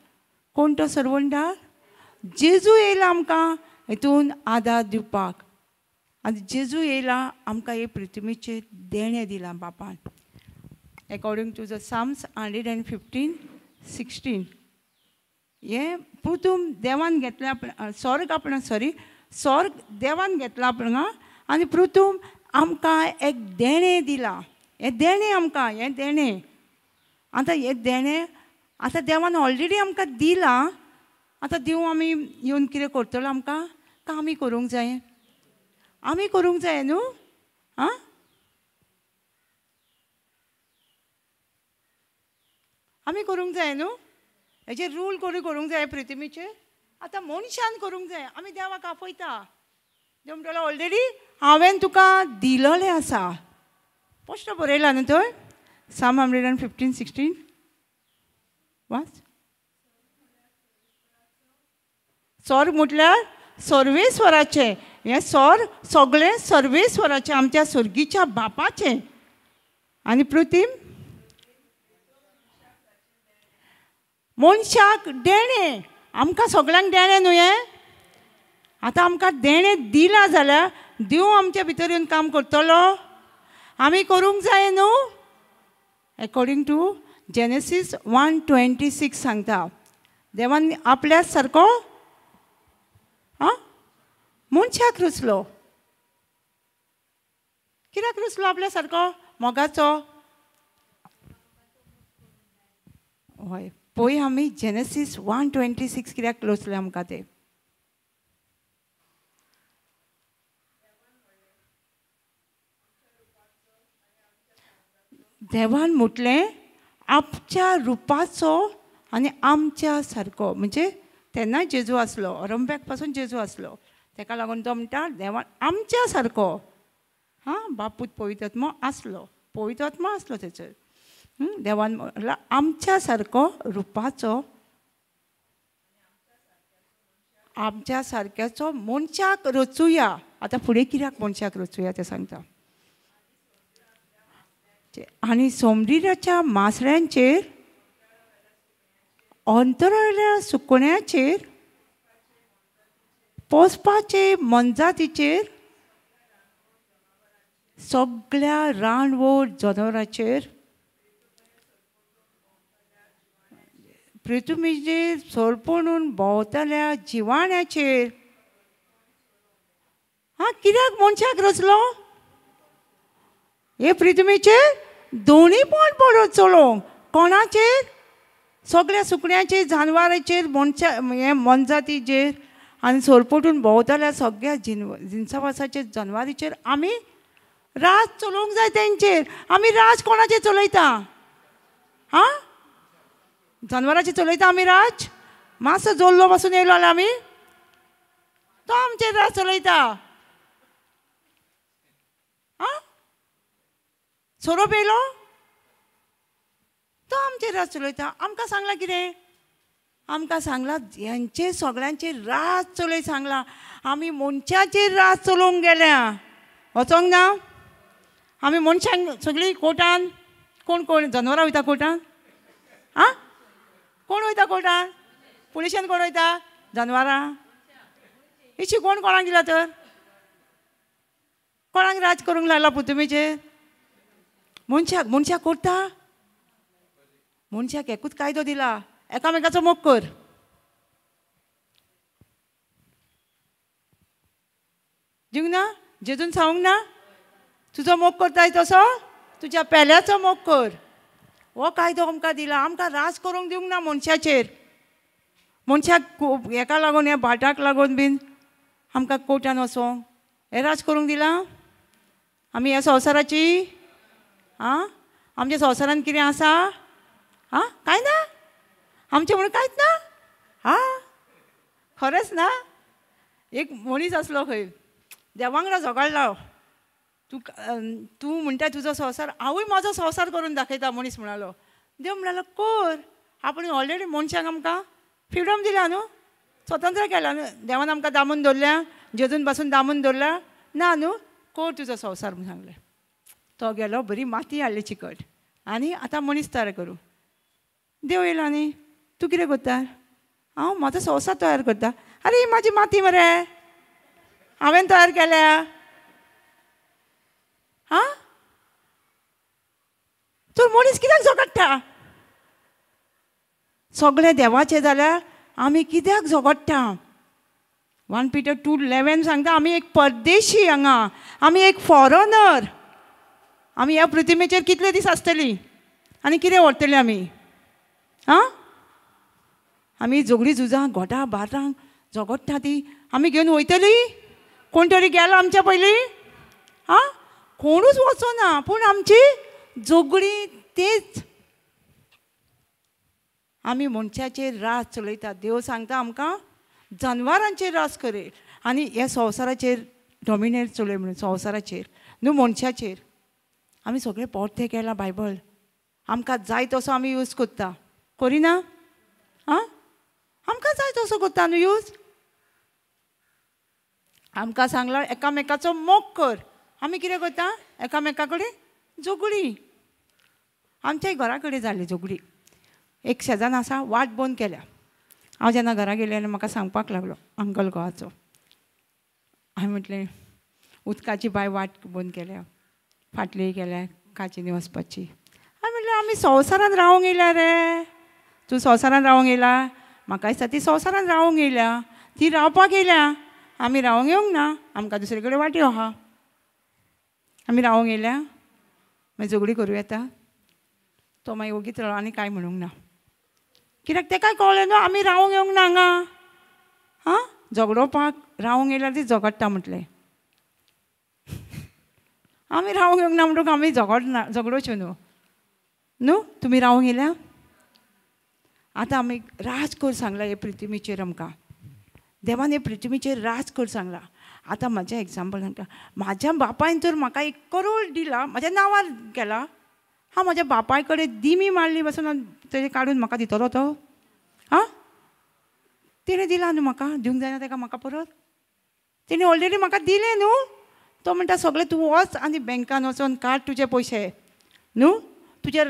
कोण तो सरवंडार जेजू येयला आमकां हितून आदार दिवपाक आनी जेजू येयला आमकां हे पृथ्वीचें देणें दिलां बापान according to the Psalms hundred and fifteen sixteen हे पुतूम देवान घेतल्या स्वर्ग आपण सॉरी स्वर्ग देवान घेतला आपण आनी पृथूम आमकां एक देणें दिलां हें देणें आमकां हें देणें आतां हें देणें आतां देवान ऑलरेडी आमकां दिलां आतां देव आमी येवन कितें करतलो आमकां काय आमी करूंक जाय आमी करूंक जाय न्हू आं आमी करूंक जाय न्हू हेजे रूल कोणी करूंक जाय पृथ्वीचे आतां मनशान करूंक जाय आमी देवाक आपयता देव म्हणटलो ऑलरेडी हांवें तुका दिलोलें आसा प्रश्न बरयला न्हू थंय Psalm hundred and fifteen sixteen वाच सोर म्हटल्यार सर्वेस्वराचें हे सोर सगळें सर्वेस्वराचें आमच्या स्वर्गीच्या बापाचे आनी पृथ्वी मनशाक देणे आमकां सगळ्यांक देणें न्हू हें आतां आमकां देणें दिलां जाल्यार देव आमचे भितर येवन काम करतलो आमी करूंक जाय न्हू according to Genesis one twenty six सांगता देवान आपल्या सारको आं मनशाक रुसलो कित्याक रुचलो आपल्या सारको मोगाचो हय पोई आमी जेनेसीस वन ट्वेंटी सिक्स कित्याक लोचलें आमकां ते देवान म्हटलें आपच्या रुपाचो आनी आमच्या सारको म्हणजे तेन्ना जेजू आसलो रंब्याक पासून जेजू आसलो तेका लागून तो म्हणटा देवान आमच्या सारको हां बापूत पवितात्मा आसलो पवितात्मा आसलो तेचेर देवान म्हटलं आमच्या सारको रुपाचो आमच्या सारक्याचो मनशाक रचुया आता फुडें कित्याक मनशाक रचुया ते सांगता आनी सोमरिराच्या मासळ्यांचेर अंतरळ्या सुकण्याचेर पोसपाचे मनजातीचेर सगळ्या रानवड जनावरांचेर पृथ्वीचेर सोलपूणून भोंवतल्या जिवाण्याचेर हा कित्याक मनशाक रचलो हे पृथ्वीचेर दोनी पोट बरो चलोवंक कोणाचेर सगळ्या सुकण्याचे जानवाराचेर मनशा हे मनजातीचेर आनी सोरपटून भोंवतल्या सगळ्या जिनव जिनसावासाचेर जनवारीचेर आमी राज चलोवंक जाय तेंचेर आमी राज कोणाचेर चलयता आं जनवरांची चलयता आम्ही राज मातसो जोल्लो पासून येयलो जाल्यार आमी तो आमचे राज चलयता आं सोरोप येयलो तो आमचे राज चलयता आमकां सांगलां कितें आमकां सांगलां हेंचे सगळ्यांचे राज चलय सांगलां आमी मनशाचेर राज चलोवंक गेल्या वचोंक ना आमी मनशांक सगळीं कोर्टान कोण कोण जनवरां वयता कोर्टान आं कोण वयता कोर्टान पुलिशेन कोण वयता जनवरां ही शिकवण कोणाक दिला तर कोणाक राज करूंक लागला पुतुमेचेर मनशाक मनशाक करता मनशाक एकूच कायदो दिला एकामेकाचो मोग कर जिंगना जेजून सांगूंक ना तुजो मोग करताय तसो तुज्या पेल्याचो मोग कर हो कायदो आमकां दिला आमकां राज करूंक दिवंक ना मनशाचेर मनशाक हेका लागून हे भाटाक लागून बीन आमकां कोर्टान वचोंक हे राज करूंक दिला आमी ह्या संवसाराची आं आमच्या संवसारान कितें आसा आं कांय ना आमचें म्हणून कांयच ना आं खरेंच ना एक मनीस आसलो खंय देवांगडा झगडलो हो. तू तू म्हणता तुझा संसार हांवूय म्हजो संसार करून दाखयता मनीस म्हणालो देव म्हणालो कोर आपण ऑलरेडी मनशांक आमकां फ्रिडम दिला न्हू स्वतंत्र केला न्हू देवान आमकां दामून दवरल्या जेजून पासून दामून दवरला ना न्हू कोर तुजो संवसार म्हूण सांगलें तो गेलो बरी माती हाडली चिकट आनी आतां मनीस तयार करूं देव येयला न्ही तूं कितें करता हांव म्हजो संवसार तयार करता अरे ही म्हाजी माती मरे हांवें तयार केल्या आं तर मनीस कित्याक झगडटा सगळें देवाचें जाल्यार आमी कित्याक झगडटा वन पिटर टू लेवन सांगता आमी एक परदेशी हांगा आमी एक फॉरनर आमी ह्या प्रतिमेचेर कितले दीस आसतली आनी कितें व्हरतलें आमी आं आमी झगडी झुजां घोटां बारांक झगडटा ती आमी घेवन वयतलीं कोण तरी गेला आमच्या पयली आं कोणूच वचना पूण आमची जोगडी तेच आमी मनशाचेर रास चलयतात देव सांगता आमकां जनवरांचेर रास करे आनी हे संवसाराचेर डॉमिनेट चलय म्हणून संवसाराचेर न्हू मनशाचेर आमी सगळें पोरते केला बायबल आमकां जाय तसो आमी यूज कोत्ता करिना आं आमकां जाय तसो कोत्ता न्हू यूज आमकां सांगला एकामेकाचो मोग कर आमी कितें करता एकामेका कडेन झगडी आमच्या घरा कडेन जाली झगडी एक शेजान आसा वाट बंद केल्या हांव जेन्ना घरा गेलें आनी म्हाका सांगपाक लागलो अंकल गोवाचो हांवें म्हटलें उदकाची बाय वाट बंद केल्या फाटली गेल्या काचिनी वचपाची हांवें म्हटलें आमी संवसारांत रावूंक येयल्या रे तूं संवसारांत रावूंक येयला म्हाका दिसता ती संवसारांत रावूंक येयल्या ती रावपाक येयल्या आमी रावूंक येवंक ना आमकां दुसरे कडेन वाटी आहा आमी रावूंक येयल्या मागीर झगडी करूं येता तो मागीर ओगीत रावलो आनी कांय म्हणूंक ना कित्याक तेकाय कळ्ळें न्हू आमी रावूंक येवंक ना हांगा आं झगडोवपाक रावूंक येयल्यार ती झगडटा म्हटलें आमी रावंक येवंक ना म्हणटकूच आमी झगडना झगडोच्यो न्हू न्हू तुमी रावूंक येयल्या आतां आमी राज कर सांगला हे पृथ्वीचेर आमकां देवान हे पृथ्वीचेर राज कर सांगला आता माझ्या एक्झाम्पल सांगता माझ्या बापायन जर म्हाका एक करोड दिला माझ्या नांवार केला हा माझ्या बापायकडे दिमी मारली पासून तेजे काढून म्हाका दितलो तो आं तिणें दिला न्हू म्हाका दिवंक जायना तेका म्हाका परत तिणें ऑलरेडी म्हाका दिलें न्हू तो म्हणटा सगळें तूं वच आनी बँकान वचोन काड तुजे पयशे न्हू तुजे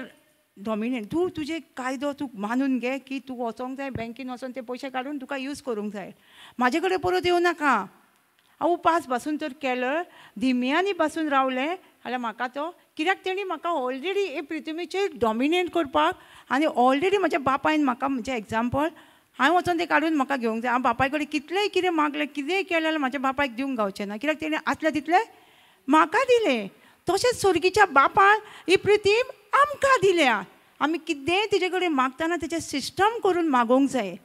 डॉमिनेंट तूं तुजे कायदो तूं मानून घे की तूं वचोंक जाय बँकेन वचून ते पयशे काडून तुका यूज करूंक जाय म्हाजे कडेन परत येवं नाका हांव उपास पासून तर केलो धिम्यांनी पासून रावलें जाल्यार म्हाका तो कित्याक तेणी म्हाका ऑलरेडी हे पृथ्वीचेर डॉमिनेट करपाक आनी ऑलरेडी म्हज्या बापायन म्हाका म्हणजे एग्जाम्पल हांव वचोन तें काडून म्हाका घेवंक जाय हांव बापाय कडेन कितलेंय कितें मागलें कितेंय केलें जाल्यार म्हाज्या बापायक दिवंक गावचें ना कित्याक तेणें आसलें तितलें म्हाका दिलें तशेंच सुर्गीच्या बापान ही पृथ्वी आमकां दिल्या आमी कितेंय तेजे कडेन मागतना तेजें सिस्टम करून मागोवंक जाय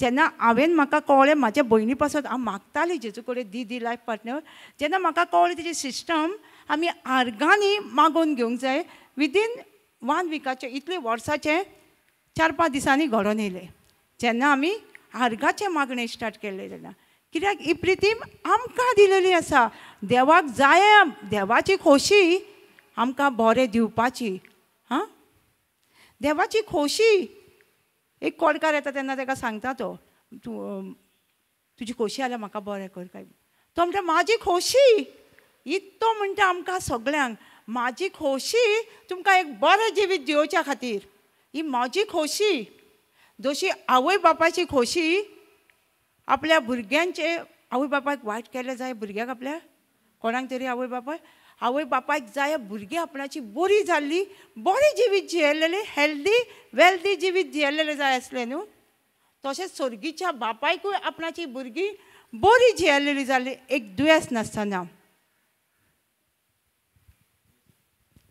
जेन्ना हांवें म्हाका कळ्ळें म्हाज्या भयणी पासून हांव मागतालें जेजू कडेन दी दी पार्टनर जेन्ना म्हाका कळ्ळें तेजी सिस्टम आमी आर्गांनी मागोवन घेवंक जाय विदीन वन विकाचे इतले वर्साचें चार पांच दिसांनी घडोवन येयलें जेन्ना आमी आर्गाचें मागणें स्टार्ट केल्लें तेन्ना कित्याक ही प्रितीम आमकां दिलेली आसा देवाक जाय देवाची खोशी आमकां बरें दिवपाची हां देवाची खोशी एक कोडकार येता तेन्ना ताका सांगता तो तूं तुजी खोशी जाल्यार म्हाका बरें कर काय तो म्हणटा म्हाजी खोशी तो म्हणटा आमकां सगळ्यांक म्हाजी खोशी तुमकां एक बरं जिवीत दिवच्या खातीर ही माझी खोशी जशी आवय बापाची खोशी आपल्या भुरग्यांचे आवय बापायक वायट केलें जाय भुरग्याक आपल्या कोणाक तरी आवय बापाय आवय बापायक जाय भुरगीं आपणाची बरी जाल्ली बरें जिवीत जियेलेलें हेल्दी वेल्दी जिवीत जियेलेलें जाय आसलें न्हू तशेंच सोर्गीच्या बापायकूय आपणाची भुरगीं बरी जियेलेली जाली एक दुयेंस नासतना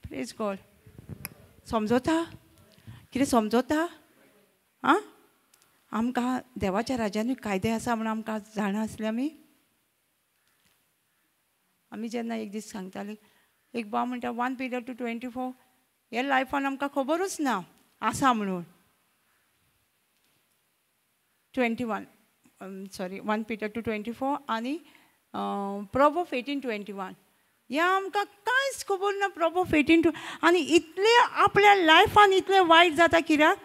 प्लीज गॉड समजोता कितें समजोता आं आमकां देवाच्या राज्यानूय कायदे आसा म्हण आमकां जाणा आसले आमी आम्ही जेन्ना एक दीस सांगताले एक बाब म्हणटा वन पिरियड टू ट्वेंटी फोर हे लायफान आमकां खबरूच ना आसा म्हणून ट्वेंटी वन सॉरी वन पिरियड टू ट्वेंटी फोर आनी प्रोबोफ एटीन ट्वेंटी वन हे आमकां कांयच खबर ना प्रोबोफ एटीन टू आनी इतलें आपल्या लायफान इतलें वायट जाता कित्याक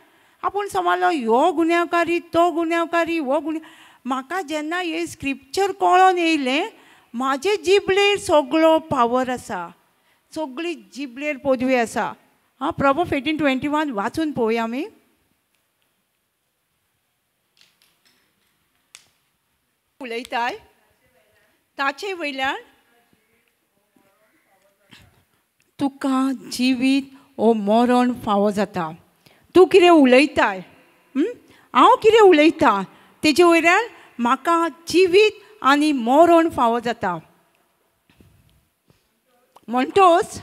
आपूण समजलो ह्यो गुन्यांवकारी तो गुन्यांवकारी हो गुन्यांव म्हाका जेन्ना हे स्क्रिप्चर कळोन येयलें माझे जिबलेर सगळो पावर आसा सगळी जिबलेर पदवी आसा हां प्रभो फेटीन ट्वेंटी वन वाचून पळोवया आमी उलयताय ताचे वयल्यान तुका जिवीत ओ मरण फावो जाता तूं कितें उलयताय हांव कितें उलयतां तेजे वयल्यान म्हाका जिवीत आणि मोरोण फावो जाता म्हणटोच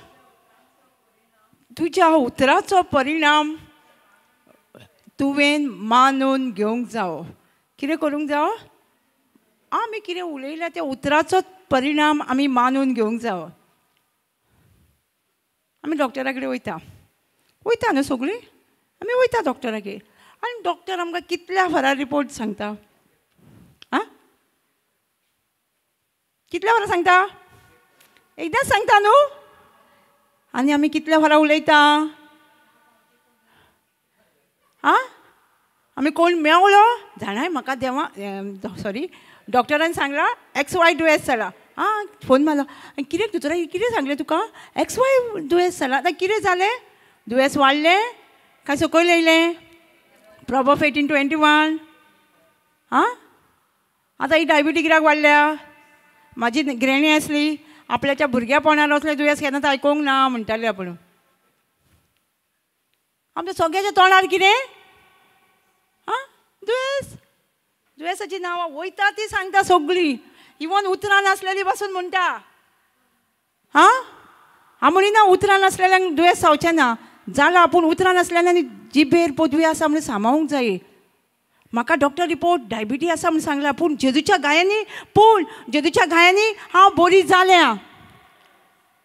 तुज्या उतराचो परिणाम तुवें मानून घेवंक जावो कितें करूंक जावो आमी कितें उलयलां त्या उतराचो परिणाम आमी मानून घेवंक जावो आमी डॉक्टरा कडेन वयता वयता न्हू सगळीं आमी वयता डॉक्टरागेर आनी डॉक्टर आमकां कितल्या फरार रिपोर्ट सांगता कितल्या वरां सांगता एकदांच सांगता न्हू आनी आमी कितल्या वरां उलयता आं आमी कोण मेवलो जाणाय म्हाका देवा सॉरी डॉक्टरान सांगला एक्स वाय दुयेंस जाला आं फोन मारलो कितें दोतोरा कितें सांगलें तुका एक्स वाय दुयेंस जाला आतां कितें जालें दुयेंस वाडलें काय सकयल येयलें प्रोबफ एटीन ट्वेंटी वन आं आतां ही डायबिटी कित्याक वाडल्या माझी ग्रेणी असली आपल्याच्या भुरगेपणान असले दुयेंस केन्ना तर आयकूंक ना म्हणटाले आपण आमच्या सगळ्याच्या तोंडार कितें आं दुयेंस दुयेसाची नांवां वयता ती सांगता सगळीं इवन उतरां नासलेली पासून म्हणटा आं हांव म्हणिना उतरां नासलेल्यांक दुयेंस जावचें ना जालां पूण उतरां नासलेल्यान जिबेर पदवी आसा म्हणून सांबाळूंक जायी म्हाका डॉक्टर रिपोर्ट डायबिटीज आसा म्हूण सांगला पूण जेजूच्या गायांनी पूण जेजूच्या गायांनी हांव बरी जाल्या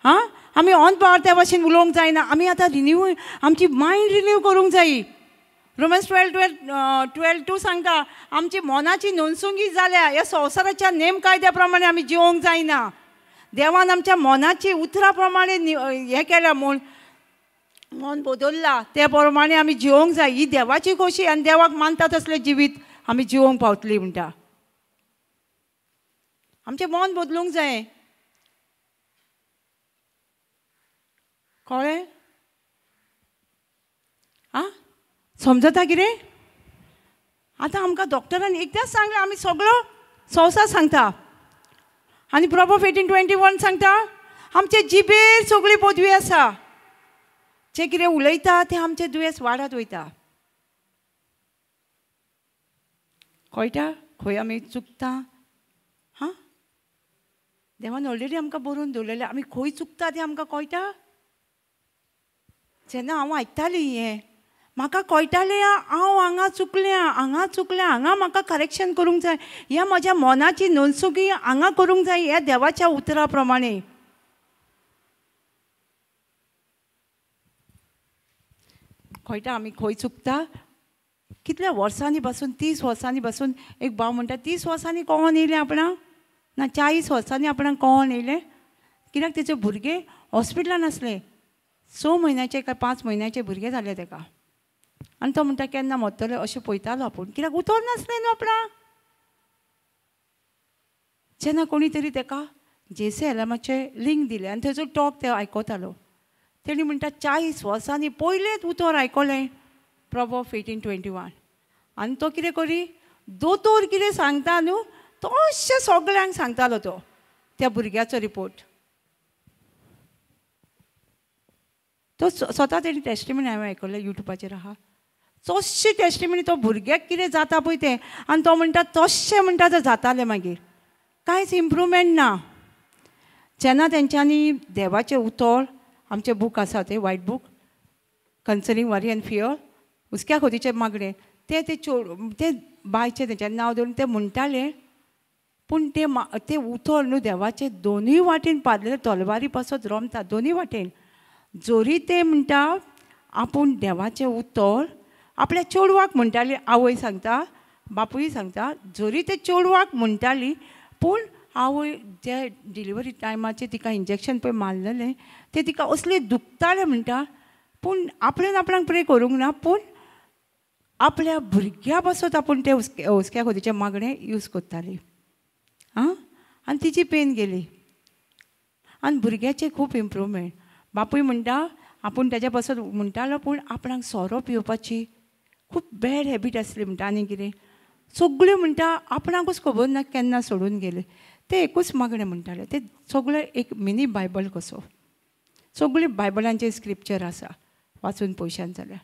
हां आमी ऑन पावर त्या भाशेन उलोवंक जायना आमी आतां रिन्यू आमची मायंड रिन्यू करूंक जायी Romans twelve twelve twelve two सांगता आमची मोनाची नोंदसुंगी जाल्या ह्या संवसाराच्या नेम कायद्या प्रमाणे आमी जिवोंक जायना देवान आमच्या मोनाची उतरा प्रमाणे हें केल्या म्हूण मन बदल्ला त्या प्रमाणे आम्ही जिवंक जाय ही देवाची खोशी आणि देवाक मानता असले जिवीत आम्ही जिवंक पावतली म्हणटा आमचे मन बदलूंक जाय कळ्ळें आं समजता कितें आतां आमकां डॉक्टरान एकदांच सांगलें आमी सगळो संवसार सांगता आनी प्रोबो एटीन ट्वेंटी वन सांगता आमचे जिबेर सगळी पदवी आसा जे कितें उलयता तें आमचे दुयेंस वाडत वयता कळटा खंय आमी चुकता हां देवान ऑलरेडी आमकां बरोवन दवरलेलें आमी खंय चुकता तें आमकां कळटा जेन्ना हांव आयकतालें हें म्हाका कळटालें हांव हांगा चुकलें हांगा चुकल्या हांगा म्हाका करेक्शन करूंक जाय हें म्हज्या मनाची नोंदसुकी हांगा करूंक जाय ह्या देवाच्या उतरा प्रमाणे खोयटा आमी खंय चुकता कितल्या वर्सांनी पासून तीस वर्सांनी बसून एक भाव म्हणटा तीस वर्सांनी कोण येयलें आपणाक ना चाळीस वर्सांनी आपणाक कोण येयलें कित्याक तेचे भुरगे हॉस्पिटलान आसले स म्हयन्याचे काय पांच म्हयन्याचे भुरगे जाले तेका आनी तो म्हणटा केन्ना मरतले अशें पळयतालो आपूण कित्याक उतर नासले न्हू आपणाक जेन्ना कोणी तरी तेका जे सी एलमाचें लिंक दिले आनी थंयचो टॉक ते आयकतालो तेणी म्हणटा चाळीस वर्सांनी पयलेच उतर आयकलें प्रभो एटीन ट्वेंटी वन आनी तो कितें करी दोतोर कितें सांगता न्हू तोशें सगळ्यांक सांगतालो तो त्या भुरग्याचो रिपोर्ट तो स्वता तेणी टेस्टिमणी हांवें आयकल्लें युट्यूबाचेर आहा चोशें टेस्टिमणी तो भुरग्याक कितें जाता पळय तें आनी तो म्हणटा तोशें म्हणटा तो जातालें मागीर कांयच इम्प्रुवमेंट ना जेन्ना तेंच्यांनी देवाचें उतर आमचे बूक आसा ते वायट book concerning worry and fear हुस्क्या खोतीचे मागणे ते ते चोड ते बायचे तेंचे नांव धरून ते म्हणटाले पूण ते मा ते उथोर न्हू देवाचे दोनूय वाटेन पादलेले तलवारी पासत रोमता दोनूय वाटेन जोरी ते म्हणटा आपूण देवाचे उतर आपल्या चेडवाक म्हणटाली आवय सांगता बापूय सांगता जोरी ते चेडवाक म्हणटाली पूण आवय जे डिलिव्हरी टायमाचेर तिका इंजेक्शन पळय मारलेलें ते तिका असले दुखताले म्हणटा पूण आपल्यान आपणाक प्रे करूंक ना पूण आपल्या भुरग्या पासून आपूण ते हुस्क्या हुस्क्या खोदीचें मागणें यूज कोत्ताली आं आनी तिची पेन गेली आनी भुरग्याचें खूब इम्प्रूवमेंट बापूय म्हणटा आपूण त्याच्या पासून म्हणटालो पूण आपणाक सोरो पिवपाची खूब बॅड हॅबीट आसली म्हणटा आनी कितें सगळ्यो म्हणटा आपणाकूच खबर ना केन्ना सोडून गेले ते एकूच मागणें म्हणटाले ते सगळे एक मिनी बायबल कसो सगळी बायबलांचे स्क्रिप्चर आसा वाचून पयशान जाल्यार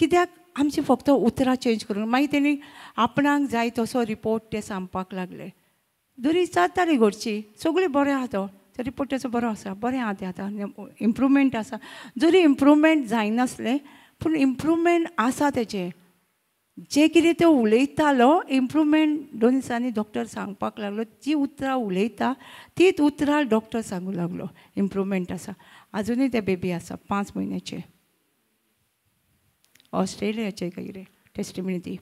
कित्याक आमची फक्त उतरां चेंज करून मागीर तेणी आपणाक जाय तसो रिपोर्ट ते सांगपाक लागले जरी जाताली घरची सगळीं बरें आसा तो तो रिपोर्ट तेचो बरो आसा बरें आसा तें आतां इम्प्रुवमेंट आसा जरी इम्प्रुवमेंट जायनासलें पूण इम्प्रुवमेंट आसा तेजें जे कितें तें उलयतालो इम्प्रुवमेंट दोन दिसांनी डॉक्टर सांगपाक लागलो जी उतरां उलयता तीच उतरां डॉक्टर सांगूंक लागलो इम्प्रुवमेंट आसा आजुनूय ते बेबी आसा पांच म्हयन्याचे ऑस्ट्रेलियाचे कितें टेस्ट ती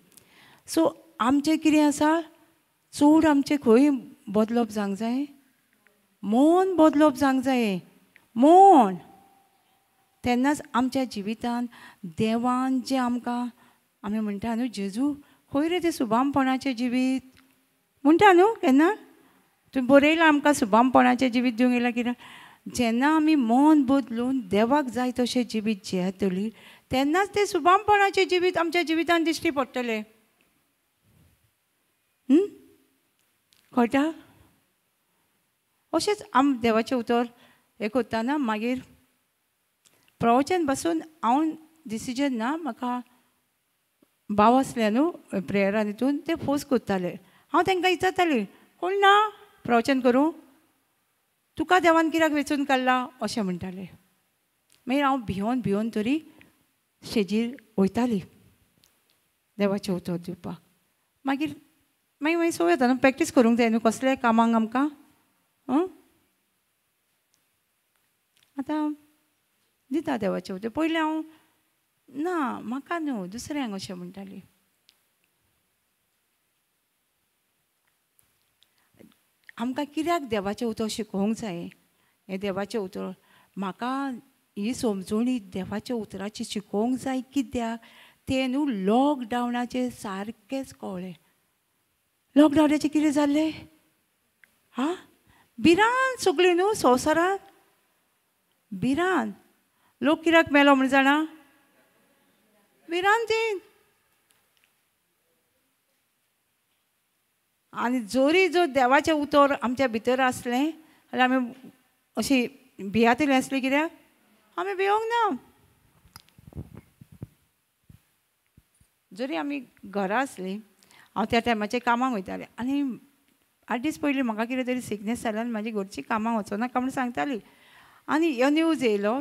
सो आमचें कितें आसा चड आमचें खंय बदलप जावंक जाय मन बदलप जावंक जाय मोन तेन्नाच आमच्या जिवितांत देवान जें आमकां आमी म्हणटा न्हू जेजू खंय रे ते सुबामपणाचें जिवीत म्हणटा न्हू केन्ना तुमी बरयलां आमकां सुबामपणाचें जिवीत दिवंक येयलां कित्याक जेन्ना आमी मन बदलून देवाक जाय तशें जिवीत जियेतली तेन्नाच तें सुबामपणाचें जिवीत आमच्या जिवितांत दिश्टी पडटलें कळटा अशेंच आम देवाचें उतर हें कोत्ताना मागीर प्रवचन बसून हांव डिसिजन ना म्हाका भाव आसले न्हू प्रेयरान हितून ते फोर्स कोत्ताले हांव तांकां विचारतालें कोण ना प्रवचन करूं तुका देवान कित्याक वेचून काडला अशें म्हणटालें मागीर हांव भियोन भियोन तरी शेजीर वयताली देवाचें उतर दिवपाक मागीर मागीर मागीर सवय येता न्हू प्रॅक्टीस करूंक जाय न्हू कसले कामांक आमकां आतां दिता देवाचें उतर पयलीं हांव ना म्हाका न्हू दुसऱ्यांक अशें म्हणटाली आमकां कित्याक देवाचें उतर शिकोवंक जाय हें देवाचें उतर म्हाका ही समजवणी देवाच्या उतराची शिकोवंक जाय कित्याक तें न्हू लॉकडावनाचें सारकेंच कळ्ळें लॉकडावनाचें कितें जाल्लें आं भिरान सगळीं न्हू संवसारांत भिरान लोक कित्याक मेलो म्हण जाणा विरामजी आणि जोरी जो देवाचे उतर आमच्या भितर असले जाल्यार आम्ही अशी भियातील असली कित्याक आम्ही भिवंक ना जरी आम्ही घरा असली हांव त्या टायमाचेर कामां वयतालें आनी आठ दीस पयलीं म्हाका कितें तरी सिकनेस जाल्यान म्हाजी घरचीं कामाक वचों नाका म्हणून सांगताली आणि हो न्यूज येयलो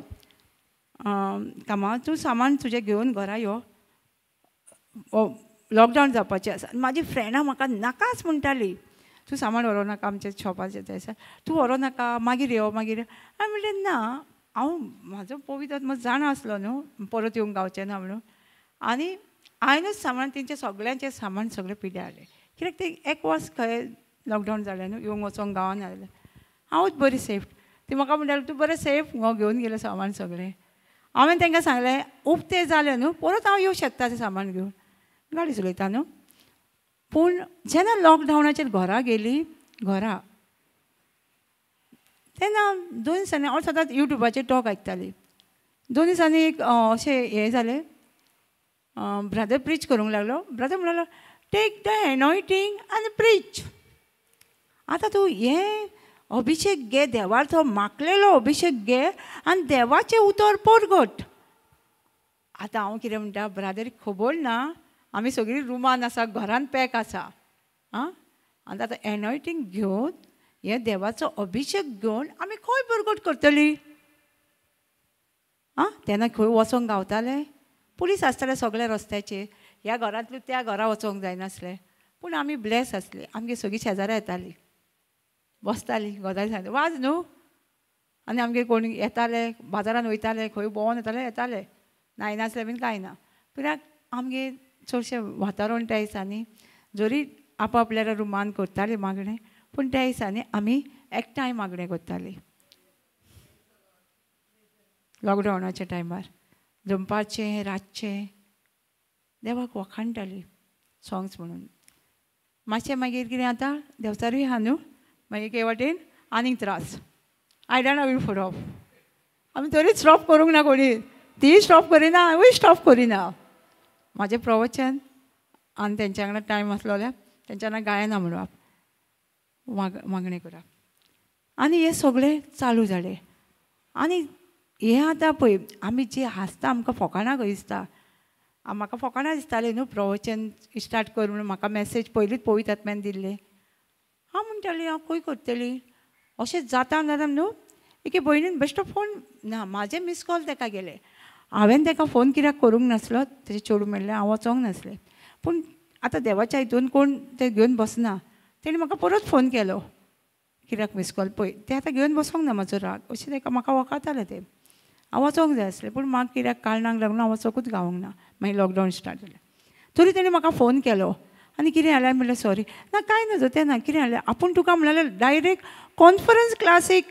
कामां तूं सामान तुजें घेवन घरा यो लॉकडावन जावपाचें आसा म्हाजी फ्रेंडां म्हाका नाकाच म्हणटालीं तूं सामान व्हरो नाका आमच्या शॉपाचें तें आसा तूं व्हरो नाका मागीर यो मागीर हांवें म्हणलें ना हांव म्हाजो पवित आत्मो जाणा आसलो न्हू परत येवंक गावचें ना म्हणून आनी हांवेंच सामान तेंचें सगळ्यांचें सामान सगळें पिड्यालें कित्याक तें एक वर्स खंय लॉकडावन जालें न्हू येवंक वचोंक गांवान आयलें हांवूच बरी सेफ ती म्हाका म्हणटाली तूं बरें सेफ हो घेवन गेलें सामान सगळें हांवें तांकां सांगलें उक्तें जालें न्हू परत हांव येवं शकता तें सामान घेवन गाडी चलयता न्हू पूण जेन्ना लॉकडावनाचेर घरा गेली घरा तेन्ना दोन दिसांनी हांव सदांच युट्यूबाचेर टॉक आयकताली दोन दिसांनी एक अशें हें जालें ब्रदर प्रीच करूंक लागलो ब्रदर म्हणलो टेक द एनॉयटींग आनी प्रीच आतां तूं हें अभिषेक घे देवार तो माकलेलो अभिशेक घे आनी देवाचें उतर परगट आतां हांव कितें म्हणटा ब्रादरी खबर ना आमी सगळीं रुमान आसा घरान पॅक आसा आं आनी आतां एनॉयटींग घेवन हे देवाचो अभिशेक घेवन आमी खंय परगट करतली आं तेन्ना खंय वचोंक गावताले पुलीस आसताले सगळे रस्त्याचे ह्या घरांतलो त्या घरा वचोंक जायनासलें पूण आमी ब्लेस आसले आमगे सगळीं शेजाऱ्यां येतालीं बसताली गजाली सांगता वाज न्हू आनी आमगे कोण येताले बाजारान वयताले खंय भोंवोन येताले येताले नायनासले बीन कांय ना कित्याक आमगे चडशें वातावरण त्या दिसांनी जरी आपआपल्या रुमान करताले मागणें पूण त्या दिसांनी आमी एकठांय मागणें करतालीं लॉकडावनाच्या टायमार दनपारचें रातचें देवाक वखाणटालीं सोंग्स म्हणून मातशें मागीर कितें आतां देंवचारूय आहा न्हू मागीर एक वाटेन आनीक त्रास आयडण हांवें ऑफ आमी तरी स्टॉप करूंक ना कोणी ती स्टॉप करिना हांवूय स्टॉप करिना म्हाजें प्रवचन आनी तेंच्या वांगडा टायम आसलो जाल्यार तेंच्या वांगडा गायना म्हणप माग मागणी करा आनी हें सगळें चालू जालें आनी हें आतां पळय आमी जी हांसता आमकां फोकाणां खंय दिसता म्हाका फोकाणां दिसतालें न्हू प्रवचन स्टार्ट कर म्हणून म्हाका मॅसेज पयलींच पवित आत्म्यान दिल्लें हा म्हणताले हांव खूप करतली असे जाता जाता न्हू एके भयणीन बेश्टो फोन ना माझे मिस कॉल त्या गेले हांवें तेका फोन कित्याक करूंक नासलो तेजें चेडूं म्हणलें हांव वचोंक नासलें पूण आतां देवाच्या हितून कोण ते घेवन बसना तेणें म्हाका परत फोन केलो कित्याक मिस कॉल पळय ते आतां घेवन बसोंक ना म्हाजो राग अशें तेका म्हाका वखतालें तें हांव वचोंक जाय आसलें पूण म्हाका कित्याक कारणांक लागून हांव वचोंकूच गावोंक ना मागीर लॉकडावन स्टार्ट जालें तरी तेणें म्हाका फोन केलो आणि कितें जालें म्हणलं सॉरी ना काय नजो तें ना कितें जालें आपण तुका म्हणाल डायरेक्ट कॉन्फरन्स एक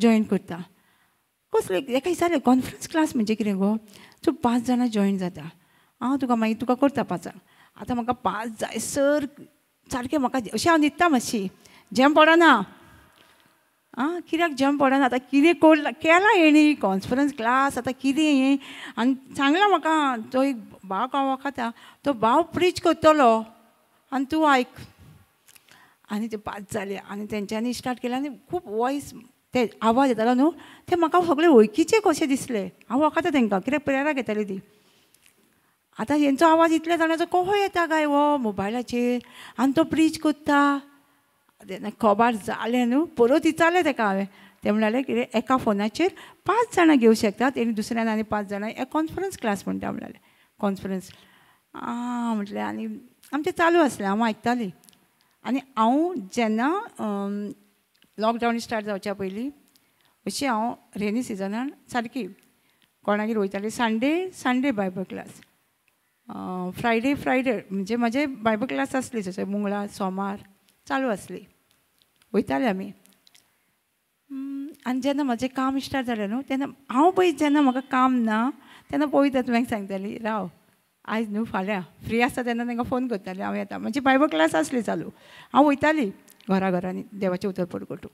जॉईन करता कसले एका विचारलें कॉन्फरन्स क्लास म्हणजे कितें गो सो पाच जाणां जॉईन जाता हांव तुका मागीर तुका करता पांचांक आतां म्हाका पांच सर सारकें म्हाका अशें हांव न्हिदता मातशी जेम पडना आं कित्याक जम पडना आतां कितें कोड केलां हेणी कॉन्फरन्स क्लास आतां कितें हें आनी सांगलां म्हाका तो एक भाव हांव वखता तो भाव प्रीच करतलो आनी तूं आयक आनी ते पांच जाले आनी तेंच्यांनी स्टार्ट केलें आनी खूब वॉयस ते आवाज येतालो न्हू ते म्हाका सगळे वळखीचे कशें दिसले हांव वखता तेंकां कित्याक प्रेरा घेताली ती आतां हेंचो आवाज इतल्या जाणांचो कसो येता काय हो मोबायलाचेर आनी तो प्रीच करता कोबार जालें न्हू परत विचारलें ताका हांवें ते म्हणाले कितें एका फोनाचेर पांच जाणां घेवं शकतात आनी दुसऱ्यान आनी पांच जाणां एक कॉन्फरन्स क्लास म्हणटा म्हणाले कॉन्फरन्स आं म्हटलें आनी आमचें चालू आसलें हांव आयकतालीं आनी हांव जेन्ना लॉकडावन स्टार्ट जावच्या पयलीं अशी हांव रेनी सिजनान सारकी कोणागेर वयतालें Sunday Sunday Bible class Friday Friday म्हणजे म्हजे बायबल क्लास आसली जशें सोमवार सोमार चालू आसली वयताले आमी आनी जेन्ना म्हाजें काम स्टार्ट जालें न्हू तेन्ना हांव पळय जेन्ना म्हाका काम ना तेन्ना पळयता तुवें सांगताली राव आयज न्हू फाल्यां फ्री आसता तेन्ना तांकां फोन करतालें हांव येता म्हणजे बायबल क्लास आसली चालू हांव वयताली घरा घरांनी उतर पड करूं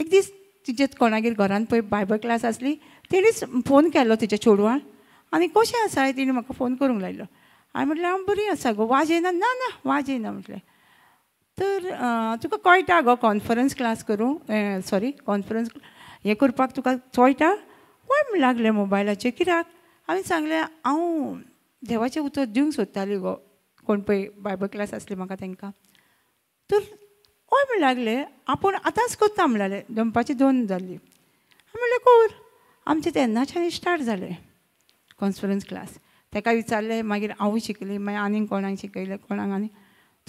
एक दीस तिचेच कोणागेर घरान पळय बायबल क्लास आसली तेणीच फोन केलो तिच्या चेडवान आनी कशें आसा तिने म्हाका फोन करूंक लायलो हांवें म्हटलें हांव बरी आसा गो वाज येना ना ना वाज येना म्हटलें तर तुका कळटा गो कॉन्फरन्स क्लास करूं सॉरी कॉन्फरन्स हें करपाक तुका चोयटा वळम लागलें मोबायलाचेर कित्याक हांवें सांगलें हांव देवाचें उतर दिवंक सोदतालें गो कोण पळय बायबल क्लास आसली म्हाका तांकां तर वय म्हण लागले आपूण आतांच करता म्हणलें दनपारची दोन जाल्ली हांव म्हणलें कोर आमचें तेन्नाच्यान स्टार्ट जालें कॉन्फरन्स क्लास ताका विचारलें मागीर हांवूय शिकली मागीर आनीक कोणाक शिकयलें कोणाक आनी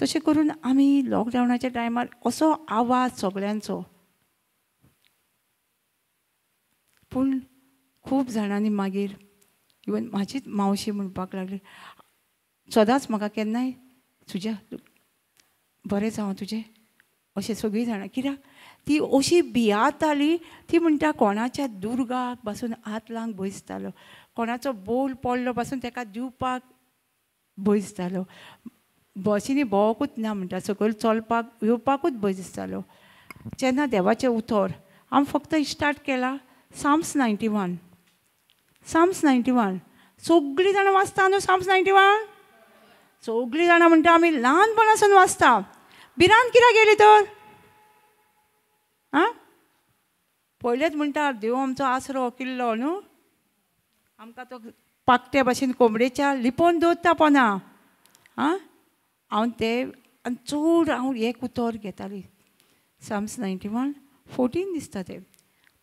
तशें करून आमी लॉकडावनाच्या टायमार असो आवाज सगळ्यांचो पूण खूब जाणांनी मागीर इवन म्हाजीच मावशी म्हणपाक लागली सदांच म्हाका केन्नाय तुज्या बरें जावं तुजें अशें सगळीं जाणां कित्याक ती अशी भियाताली ती म्हणटा कोणाच्या दुर्गाक पासून आतलांक दिसतालो कोणाचो बोल पडलो पासून ताका दिवपाक दिसतालो बसींनी भोंवकूच ना म्हणटा सकयल चलपाक येवपाकूच भंय दिसतालो जेन्ना देवाचें उतर हांव फक्त स्टार्ट केला Psalms ninety one Psalms ninety one सगळीं जाणां वाचता न्हू साम्स नायन्टी वन सगळीं जाणां म्हणटा आमी ल्हानपणासून वाचता भिरान कित्याक गेली तर आं पयलेंच म्हणटा देव आमचो आसरो किल्लो न्हू आमकां तो पाकटे भाशेन कोंबडेच्या लिपोवन दवरता पोना आं हांव ते आणि चड हांव एक उतर घेताली सम्स नायन्टी वन फोर्टीन दिसता ते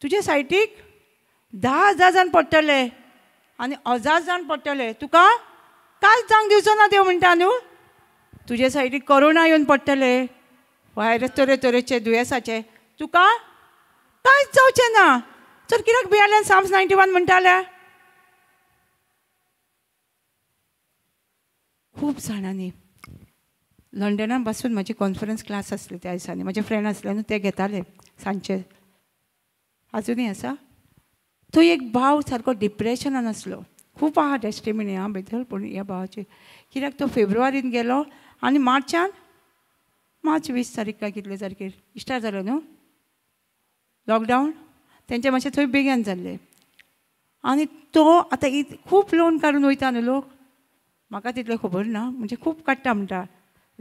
तुजे सायटीक धा हजार जाण पडटले आनी हजार जाण पडटले तुका कांयच जावंक दिवचो ना देव म्हणटा न्हू तुजे सायडीक करोना येवन पडटले व्हायरस तरे तरेचे दुयेंसाचे तुका कांयच जावचें ना तर कित्याक भियालें साम्स नायन्टी वन म्हणटाले खूब जाणांनी लंडनान बसून माझे कॉन्फरन्स क्लास असले त्या दिसांनी माझे फ्रेंड असले न्हू ते घेताले सांचे अजूनही आसा तो एक भाव सारको डिप्रेशनान आसलो खूप आहा डेस्टिमिनी हा बद्दल पूण ह्या भावाचे कित्याक तो फेब्रुवारीन गेलो आणि मार्चान मार्च वीस तारीख काय कितले तारखेर इश्टार जालो न्हू लॉकडावन तेंचे मातशें थंय बेगीन जाल्ले आणि तो आतां खूप लोन काढून वयता न्हू लोक म्हाका तितले खबर ना म्हणजे खूप काडटा म्हणटा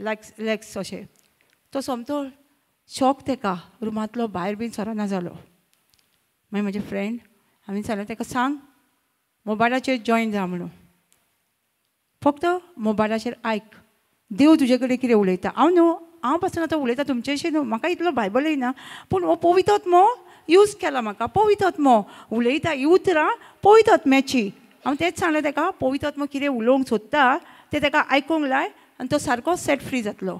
लॅक्स लॅक्स अशें तो सोमतो शॉक तेका रुमांतलो भायर बीन सरना जालो मागीर म्हजे फ्रेंड हांवें सांगलें ताका सांग मोबायलाचेर जॉयन जा म्हणून फक्त मोबायलाचेर आयक देव तुजे कडेन कितें उलयता हांव न्हू हांव पासून आतां उलयतां तुमच्याशी न्हू म्हाका इतलो बायबल येना पूण हो पवितोत मो यूज केला म्हाका पवितात्मो उलयता ही उतरां पवितात्म्याची हांव तेंच सांगलें ताका पवितात्मो कितें उलोवंक सोदता तें ताका आयकूंक लाय आणि तो सारको सेट फ्री जातो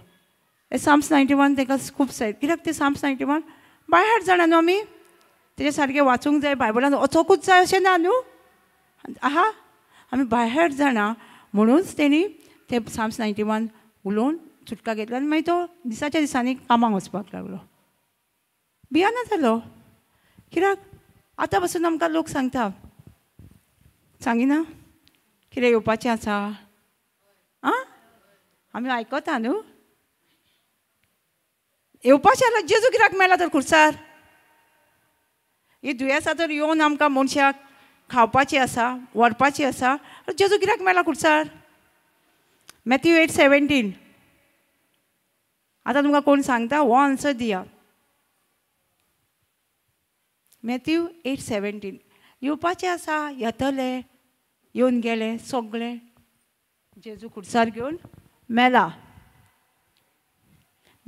हे साम्स नायटी वन तेका खूप सेट कित्याक ते Psalms ninety one by heart जाणा न्हू आमी तेजे सारकें वाचूंक जाय बायबलान वचोकूच जाय अशें ना न्हू आहा आमी बाय हार्ट जाणा म्हणूनच तेणी ते साम्स नायटी वन उलोवन सुटका घेतली आनी मागीर तो दिसाच्या दिसांनी कामाक वचपाक लागलो भियाना जालो कित्याक आतां पासून आमकां लोक सांगता सांगिना कितें येवपाचें आसा आं आम्ही आयकता न्हू येवपाचें जेजू कित्याक मेला तर खुर्सार ही दुयेंसां तर येवन आमकां मनशाक खावपाची आसा व्हरपाची आसा जेजू गिराक मेला खुर्सार मॅथ्यू एट सेवेंटीन आतां तुमकां कोण सांगता हो आन्सर दिया मॅथ्यू एट सेवेंटीन येवपाचें आसा येतले येवन गेले सगळे जेजू खुर्सार घेवन मेला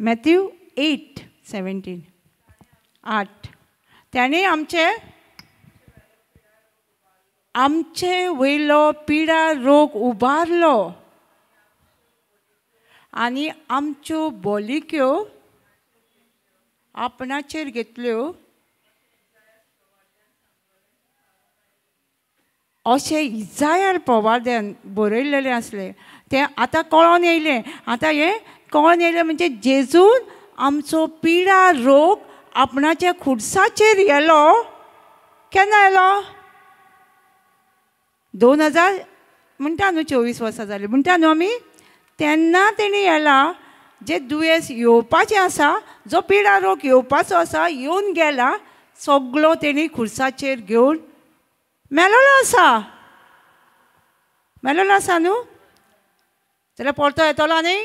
मॅथ्यू एट सेवन्टीन आठ त्याने आमचे आमचे वयलो पिडा रोग उबारलो आनी आमच्यो बोलिक्यो आपणाचेर घेतल्यो अशें इजायार पोवाद्यान बरयलेलें असले, ते आता कळून येयलें आता हे कळून येयलें म्हणजे जेजून आमचो पिडा रोग आपणाचे खुडसाचेर येलो केन्ना येलो दोन हजार म्हणटा न्हू चोवीस वर्सां जालीं म्हणटा न्हू आमी तेन्ना तेणी येला जे दुयेंस येवपाचें आसा जो पिडा रोग येवपाचो आसा येवन गेला सगलो तेणी खुर्साचेर घेवन मेलोलो आसा मेलोलो आसा न्हू তাহলে পড়তে হয় তোলা নেই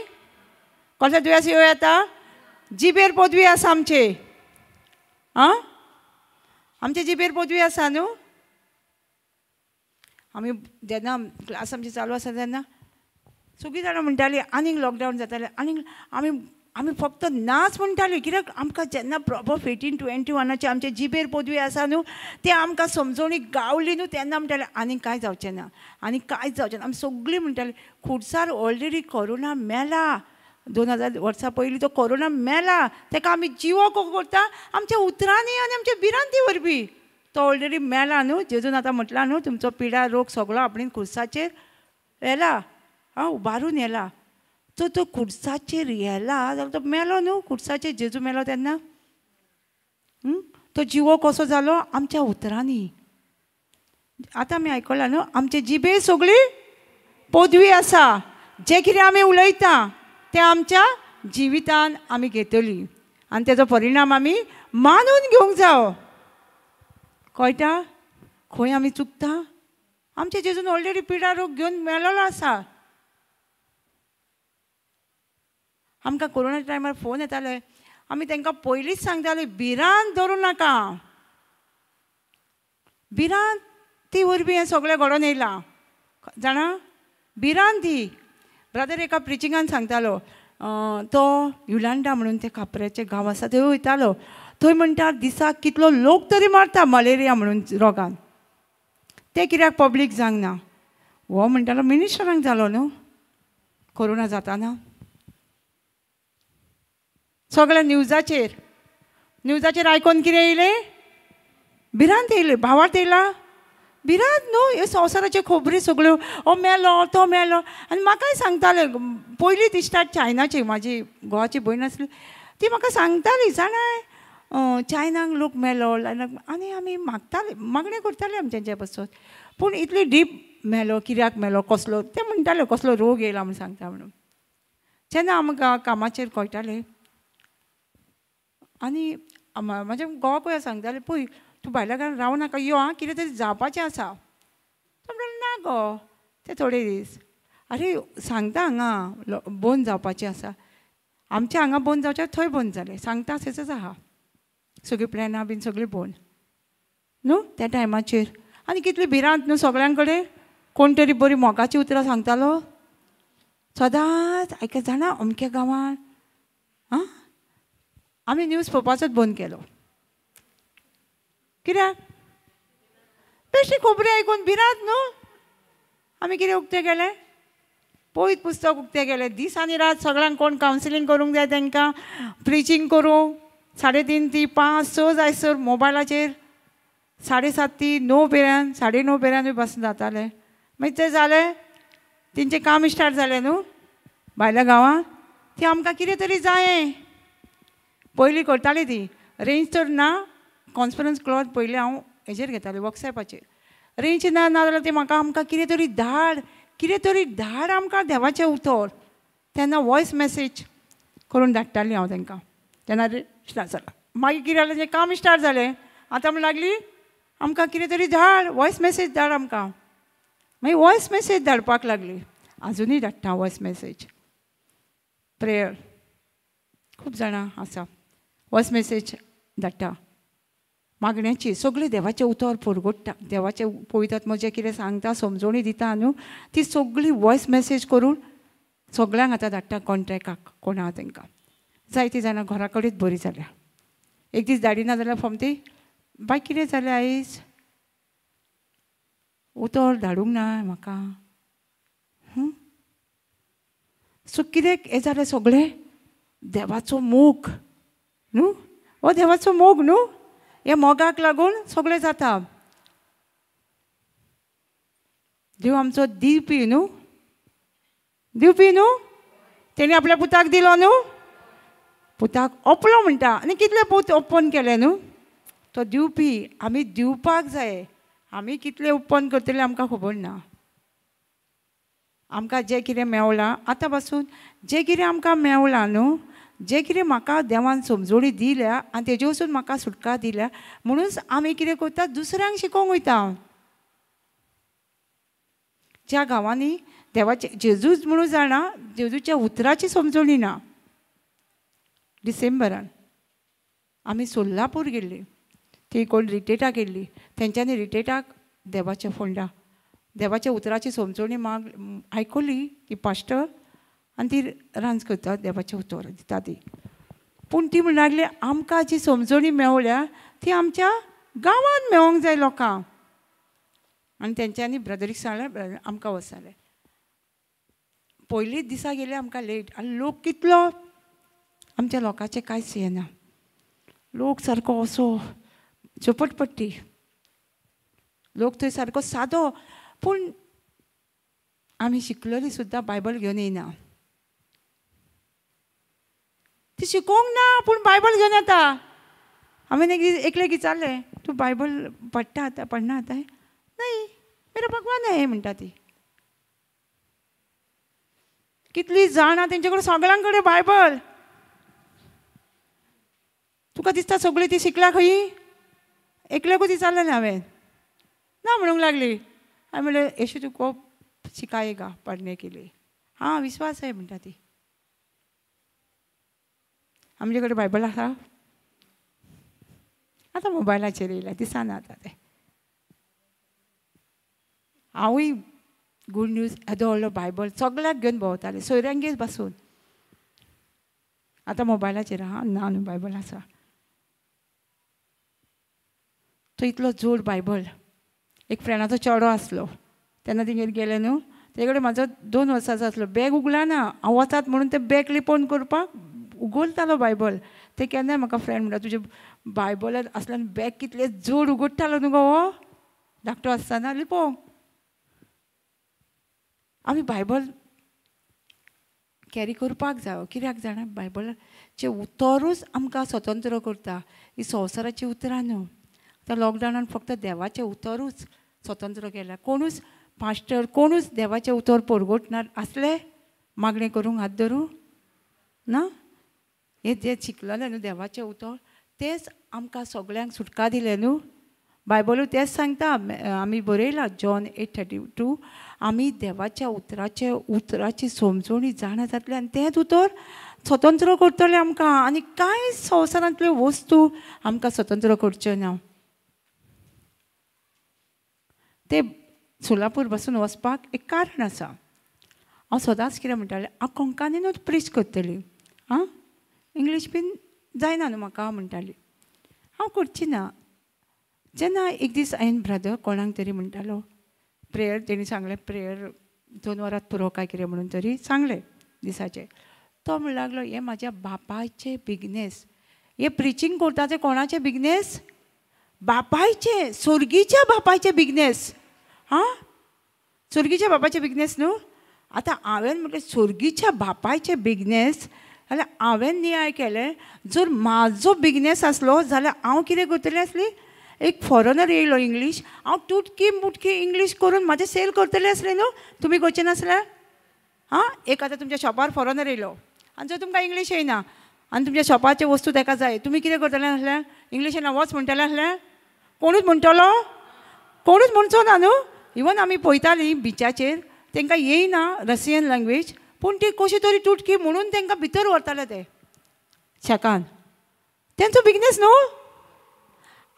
কথা দুয়াশি হয়ে जिबेर पदवी পদवी आसा आमचे आं आमचे जिबेर पदवी आसा न्हू आमी जेन्ना क्लास आमची चालू आसा तेन्ना सगळीं जाणां म्हणटालीं आनीक लॉकडावन जातालें आनीक आमी आमी फक्त नाच म्हणटालीं कित्याक आमकां जेन्ना प्रॉपर एटीन ट्वेंटी वनाचे आमचे जिबेर पदवी आसा न्हू ते आमकां समजवणी गावली न्हू तेन्ना म्हणटाले आनी कांय जावचें ना आनी कांयच जावचें ना आमी सगळीं म्हणटालीं खुडसार ऑलरेडी कोरोना मेला दोन हजार वर्सां पयलीं तो कोरोना मेला ताका आमी जिवो को करता आमच्या उतरांनी आनी आमच्या भिरांती वरवीं तो ऑलरेडी मेला न्हू जेजून आतां म्हटलां न्हू तुमचो पिडा रोग सगळो आपणी खुर्साचेर येला आं उबारून येला तो तो खुर्साचेर येला जाल्यार तो मेलो न्हू खुर्साचेर जेजू मेलो तेन्ना तो जिवो कसो जालो आमच्या उतरांनी आतां आमी आयकलां न्हू आमचे जिबे सगळी पदवी आसा जे कितें आमी उलयता ते आमच्या जिवितान आमी घेतली आनी तेजो परिणाम आमी मानून घेवंक जायो कळटा खंय आमी चुकता आमच्या जेजून ऑलरेडी पिडा रोग घेवन मेलोलो आसा आमकां कोरोना टायमार फोन येताले आमी तांकां पयलींच सांगताले भिरांत धरूं नाका भिरांत ती उर्बी हें सगळें घडोवन येयलां जाणा भिरांत ती ब्रादर एका प्रिचिंगान सांगतालो तो युलांडा म्हणून ते कापऱ्याचे गांव आसा थंय वयतालो थंय म्हणटा दिसाक कितलो लोक तरी मारता मलेरिया म्हणून रोगान ते कित्याक पब्लीक जावंक ना हो म्हणटालो मिनिस्टरांक जालो न्हू कोरोना जाताना सगळ्या न्यूजाचेर न्यूजाचेर आयकोन कितें येयलें भिरांत येयलें भावार्थ येयला भिरांत न्हू ह्यो संवसाराच्यो खोबऱ्यो सगळ्यो हो मेलो तो मेलो आनी म्हाकाय सांगतालें पयलीं ती स्टार्ट चायनाची म्हाजी गोवाची भयण आसली ती म्हाका सांगताली जाणाय चायनाक लोक मेलो आनी आमी मागताले मागणें करताले आमच्यांच्या बसून पूण इतली डीप मेलो कित्याक मेलो कसलो ते म्हणटाले कसलो रोग येयला म्हणून सांगता म्हणून जेन्ना आमकां कामाचेर कळटाले आनी म्हाज्या सांगता जाल्यार पळय तूं भायल्या घरान रावनाका यो आं कितें तरी जावपाचें आसा तो ना गो ते थोडे दीस आरे सांगता हांगा बंद जावपाचें आसा आमच्या हांगा बंद जावचें थंय बंद जालें सांगता असेच आहा सगळीं प्लॅनां बीन सगळीं बंद न्हू त्या टायमाचेर आनी कितली भिरांत न्हू सगळ्यां कडेन कोण तरी बरी मोगाची उतरां सांगतालो सदांच आयक जाणा अमक्या गांवांत आं आमी न्यूज पळोवपाचोच बंद केलो कित्याक बेश्टी खोबरी आयकून भिरात न्हू आमी कितें उक्तें केलें पोयत पुस्तक उक्तें केलें दीस आनी रात सगळ्यांक कोण कावन्सिलींग करूंक जाय तांकां प्रिचींग करूं साडे तीन ती पांच स जायसर मोबायलाचेर साडे सात ती णव पेऱ्यान साडे णव पेऱ्यानूय बसून जातालें मागीर तें जालें तेंचें काम स्टार्ट जालें न्हू भायल्या गांवांत तें आमकां कितें तरी जायें पयलीं करतालीं ती रेंज तर ना कॉन्फरन्स क्लॉथ पयलीं हांव हेजेर घेतालें वॉट्सॅपाचेर रेंज ना ना जाल्यार म्हाका आमकां कितें तरी धाड कितें तरी धाड आमकां देवाचें उतर तेन्ना वॉयस मॅसेज करून धाडटालें हांव तेंकां तेन्ना स्टार्ट जालां मागीर कितें जालें तें काम स्टार्ट जालें आतां म्हण लागली आमकां कितें तरी धाड वॉयस मॅसेज धाड आमकां मागीर वॉयस मॅसेज धाडपाक लागली आजुनूय धाडटा वॉयस मॅसेज प्रेयर खूब जाणां आसा वॉयस मेसेज धाडटा मागण्याची सगळी देवाचें उतर परगोडटा देवाचे पळयतात म्हजें कितें सांगता समजोणी दिता न्हू ती सगळी वॉयस मेसेज करून सगळ्यांक आतां धाडटा कॉन्ट्रॅक्टाक uh, कोण आहा तांकां जायती जाणां घरा कडेन बरीं जाल्या एक दीस धाडिना जाल्यार फॉम ती बाय कितें जालें आयज उतर धाडूंक ना म्हाका सो कितें हें जालें सगळें देवाचो मोग न्हू हो देवाचो मोग न्हू ह्या मोगाक लागून सगळें जाता देव आमचो दिवपी न्हू दिवपी न्हू तेणी आपल्या पुताक दिलो न्हू पुताक ओपलो म्हणटा आनी कितले पूत ओपन केले न्हू तो दिवपी आमी दिवपाक जाय आमी कितले ओपन करतले आमकां खबर ना आमकां जें कितें मेवलां आतां पासून जें कितें आमकां मेवलां न्हू जे कितें म्हाका देवान समजोडी दिल्या आनी तेजे वचून म्हाका सुटका दिल्या म्हणूनच आमी कितें करता दुसऱ्यांक शिकोवंक वयता हांव ज्या गांवांनी देवाचे जेजूच म्हणून जाणा जेजूच्या उतराची समजोणी ना डिसेंबरान आमी सोलापूर गेल्लीं ती कोण रिटेटाक गेल्ली तेंच्यांनी रिटेटाक देवाच्या फोंडा देवाच्या उतराची समजवणी माग आयकली की पास्टर आणि ती रांस करता देवाचें उतर दिता ती पूण ती म्हण लागली आमकां जी समजणी मेळ्ळ्या ती आमच्या गांवांत मेळोंक जाय लोकांक आनी तेंच्यांनी ब्रदरीक सांगलें ब्रदर आमकां वसले पयलींच दिसा गेले आमकां लेट आनी लोक कितलो आमच्या लोकांचे कांयच येना ना लोक सारको असो झोपटपट्टी लोक थंय सारको सादो पूण आमी शिकलेली सुद्दां बायबल घेवन येना ती शिकोंक ना पूण बायबल घेवन येता हांवें एकलें विचारलें तूं बायबल पडटा आतां पडना आतां न्हय मेरा भगवान हे म्हणटा ती कितली जाणां तेंचे कडेन कडेन बायबल तुका दिसता सगळीं ती शिकला खंय एकल्याकूच विचारलेलें हांवें ना म्हणूंक लागली हांवें म्हणलें अशी तू खूप शिकाय गा पडणे केली हां विश्वास आहे म्हणटा ती आमचे कडेन बायबल आसा आतां मोबायलाचेर येयल्या दिसाना आता तें हांवूय गूड न्यूज येदो व्हडलो बायबल सगळ्याक घेवन भोंवतालें सोयऱ्यांगेर बसून आतां मोबायलाचेर आहा ना न्हू बायबल आसा तो इतलो जोड बायबल एक फ्रेंडाचो चेडो आसलो तेन्ना तिगेर गेले न्हू तेजे कडेन म्हाजो दोन वर्सांचो आसलो बॅग उगलाना हांव वतात म्हणून तें बॅग लिपोवन करपाक उगोलतालो बायबल ते केन्नाय म्हाका फ्रेंड म्हणटा तुजे बायबलांत आसल्यान बॅग कितले जड उगडटालो न्हू गो हो धाकटो आसतना पळोव आमी बायबल कॅरी करपाक जाय कित्याक जाणा बायबलाचें उतरूच आमकां स्वतंत्र करता ही संवसाराची उतरां न्हू आतां लॉकडावनान फक्त देवाचें उतरूच स्वतंत्र केलां कोणूच पास्टर कोणूच देवाचें उतर परगोटणार आसलें मागणें करूंक हात धरूं ना हे जे शिकलेलें न्हू देवाचें उतर तेंच आमकां सगळ्यांक सुटका दिलें न्हू बायबलू तेंच सांगता आमी बरयला जॉन एट थर्टी टू आमी देवाच्या उतराचे उतराची समजवणी जाणा जातली आनी तेंच उतर स्वतंत्र करतलें आमकां आनी कांय संवसारांतल्यो वस्तू आमकां स्वतंत्र करच्यो ना ते सोलापूर पासून वचपाक एक कारण आसा हांव सदांच कितें म्हणटालें हांव कोंकणीनूच प्रेस करतली आं इंग्लीश बीन जायना न्हू म्हाका म्हणटाली हांव करची ना जेन्ना एक दीस हांवें ब्रदर कोणाक तरी म्हणटालो प्रेयर तेणी सांगलें प्रेयर दोन वरात पुरो काय कितें म्हणून तरी सांगलें दिसाचें तो म्हणूंक लागलो हे म्हाज्या बापायचें बिगनेस हे प्रिचींग करता ते कोणाचे बिगनेस बापायचें सोर्गीच्या बापायचें बिगनेस हां सोर्गीच्या बापायचें बिगनेस न्हू आतां हांवें म्हटलें सोर्गीच्या बापायचें बिगनेस जाल्यार हांवें नियाय केलें जर म्हाजो बिगनेस आसलो जाल्यार हांव कितें करतलें आसलें एक फॉरनर येयलो इंग्लीश हांव तुटकी मुटकी इंग्लीश करून म्हाजें सेल करतलें आसलें न्हू तुमी करचें नासले हां एक आतां तुमच्या शॉपार फॉरनर येयलो आनी जर तुमकां इंग्लीश येयना आनी तुमच्या शॉपाचे वस्तू ताका जाय तुमी कितें करतले आसल्यार इंग्लीश येना वच म्हणटलें आसलें कोणूच म्हणटलो कोणूच म्हणचो ना न्हू इवन आमी पळयतालीं बिचाचेर तांकां येयना रशियन लँग्वेज पूण ती कशी तरी तुटकी म्हणून तांकां भितर व्हरताले ते शेकान तेंचो बिजनेस न्हू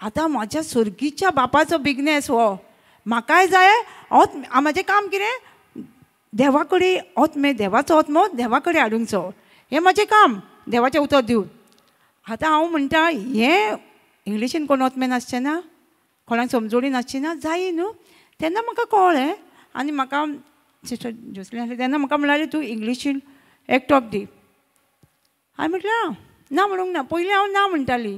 आतां म्हाज्या सुरगीच्या बापाचो बिजनेस हो म्हाकाय जाय होत म्हाजें काम कितें देवा कडेन ओतमे देवाचो ओतमो देवा कडेन हाडूंकचो हें म्हाजें काम देवाचें उतर दिवन आतां हांव म्हणटा हें इंग्लिशीन कोण ओतमे नासचें ना कोणाक समजोडी नासची ना जायी न्हू तेन्ना म्हाका कळ्ळें आनी म्हाका सिस्टर जोसलीन आसली तेन्ना म्हाका म्हणलें तूं इंग्लिशीन एकटॉप दी हांवें म्हटलें आं ना म्हणूंक ना पयलीं हांव ना म्हणटाली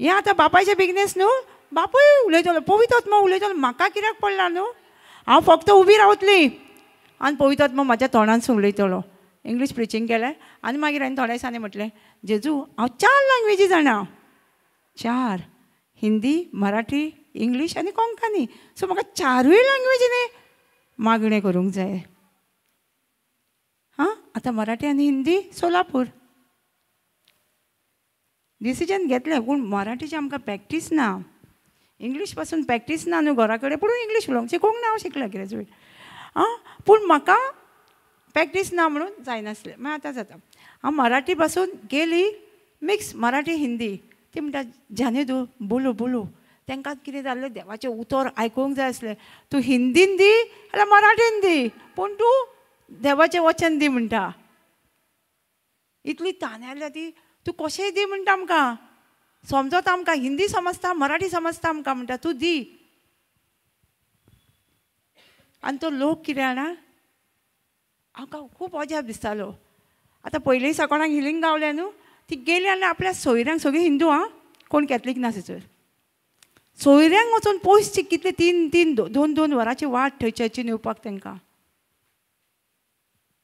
हें आतां बापायचें बिगनेस न्हू बापूय उलयतलो पवितात उलयतलो म्हाका कित्याक पडला न्हू हांव फक्त उबी रावतली आनी पवितात म्हाज्या तोंडानसून उलयतलो इंग्लीश प्रिचींग केलें आनी मागीर हांवें थोड्या दिसांनी म्हटलें जेजू हांव चार लँग्वेजी जाणा चार हिंदी मराठी इंग्लीश आनी कोंकणी सो म्हाका चारूय न्ही मागणें करूंक जाय हां आता मराठी आणि हिंदी सोलापूर डिसिजन घेतले पूण मराठीची आमकां प्रॅक्टीस ना इंग्लीश पासून प्रॅक्टीस ना न्हू घरा कडेन पूण इंग्लीश उलोवंक शिकोंक ना हांव शिकलां ग्रेज्युएट आं पूण म्हाका प्रॅक्टीस ना म्हणून जायनासलें मागीर आतां जाता हांव मराठी पासून गेली मिक्स मराठी हिंदी ती म्हणटा जाने बोलू बोलू तांकां कितें जाल्लें देवाचें उतर आयकूंक जाय आसलें तूं हिंदीन दी जाल्यार मराठीन दी पूण तूं देवाचें वचन दी म्हणटा इतली ताण्याल्या ती तूं कशेंय दी म्हणटा आमकां समजता आमकां हिंदी समजता मराठी समजता आमकां म्हणटा तूं दी आनी तो लोक कितें जाणा आमकां खूब अजाप दिसतालो आतां पयलीं सकाळांक हिलींग गावलें न्हू ती गेली आनी आपल्या सोयऱ्यांक सगळीं हिंदू आं कोण कॅथलीक ना थंयसर सोयऱ्यांक वचून पयस कितले तीन तीन दोन दोन वरांची वाट थंयच्याची येवपाक तांकां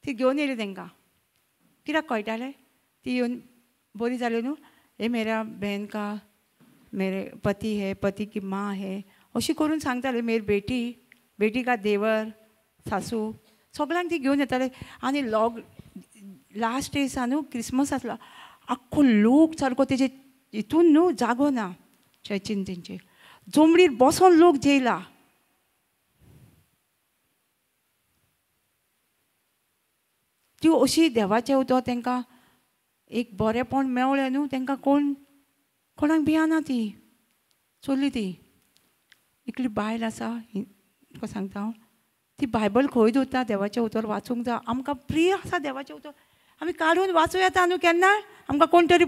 ती घेवन येयली तांकां कित्याक कळटालें ती येवन बरी जाली न्हू हे मेऱ्या बहन का मेरे पती हे पती की मां हे अशी करून सांगताले मेरी बेटी बेटी का देवर सासू सगळ्यांक ती घेवन येताले आनी लॉक लास्ट डेसा न्हू क्रिसमस आसलो आख्खो लोक सारको तेजे हितून न्हू जागो ना चर्चीन तेंचे জমরির বসন লোক জেলা त्यो अशी देवाच्या उदो तांकां एक बरेंपण मेळ्ळें न्हू तांकां कोण कोणाक भियाना ती चल्ली ती एकली बायल आसा तुका सांगता हांव ती बायबल खंय दवरता देवाचें उतर वाचूंक जाय आमकां प्रिय आसा देवाचें उतर आमी काडून वाचूं येता न्हू केन्ना आमकां कोण तरी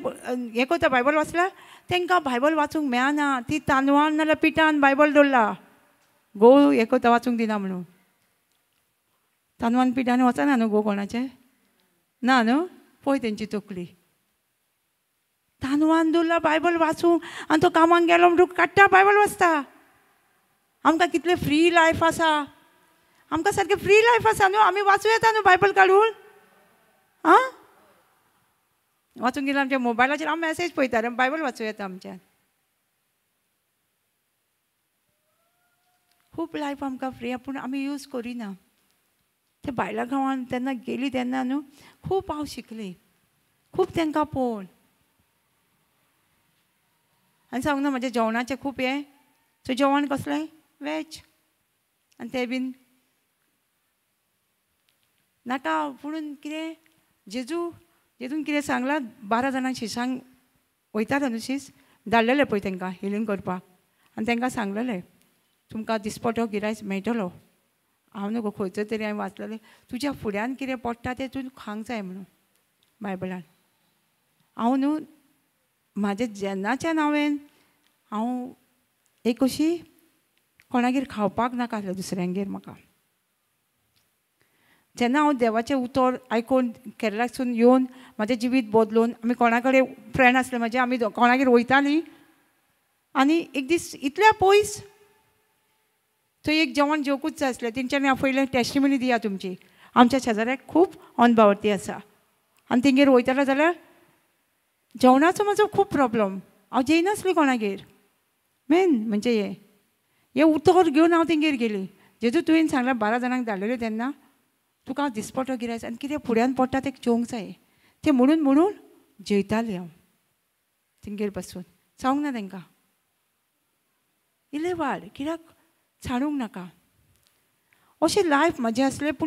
हें करता बायबल वाचला तांकां बायबल वाचूंक मेळना ती तानवान नाल्यार पिठान बायबल दवरला गोव हें करता वाचूंक दिना म्हणून तांदवान पिठान वचना न्हू गो कोणाचें ना न्हू पय तेंची तकली तानवान दवरला बायबल वाचूंक आनी तो कामांक गेलो म्हणून काडटा बायबल वाचता आमकां कितलें फ्री लायफ आसा आमकां सारकें फ्री लायफ आसा न्हू आमी वाचूं येता न्हू बायबल काडून आं वाचून गेलं आमच्या मोबायलाचेर हांव मॅसेज पळयता बायबल वाचूं येता आमच्यान खूब लायफ आमकां फ्री पूण आमी यूज करिना ते बायला गांवान तेन्ना गेली तेन्ना न्हू खूब हांव शिकली खूब तेंकां पळोवन आनी सांगना म्हजें जेवणाचें खूब हें सो जेवण कसलें वेज आनी तें बीन नाका पुणून कितें जेजू जेजून कितें सांगलां बारा जाणां शिशांक वयता तांदूळ शीस धाडलेले पळय तांकां हिलींग करपाक आनी तांकां सांगलेलें तुमकां दिसपटो गिरायस मेळटलो हांव नगो खंयचो तरी हांवें वाचलेलें तुज्या फुड्यान कितें पडटा तें तूं खावंक जाय म्हणून बायबलान हांव न्हू म्हाजें जेन्नाच्यान हांवें हांव एक अशी कोणागेर खावपाक नाका आसलें दुसऱ्यांगेर म्हाका जेन्ना हा हो देवाचें उतर ऐकून केरलासून येऊन म्हाजें जिवीत बदलून आम्ही कोणाकडे फ्रेंड असले म्हणजे आमी कोणागेर वयतालीं आणि एक दीस इतल्या पयस थंय एक जेवण जेवकूच जाय आसलें तेंच्यांनी आपयलें टेस्टिमनी दिया तुमची आमच्या शेजाऱ्याक खूब अनबावटी आसा आनी तेंगेर वयतालो जाल्यार जेवणाचो म्हाजो खूब प्रॉब्लम हांव जेयनासलें कोणागेर मेन म्हणजे हें हें उतर घेवन हांव तेंगेर गेलीं जेजू तुवें सांगलां बारा जाणांक धाडलेलें तेन्ना तुका दिसपटो गिरायक आनी कितें फुड्यान पडटा तें जेवंक जाय तें म्हणून म्हणून जेयतालें हांव तेंगेर बसून सांगूंक ना तेंकां इल्लें वाड कित्याक सांडूंक नाका अशें लायफ म्हाजें आसलें पूण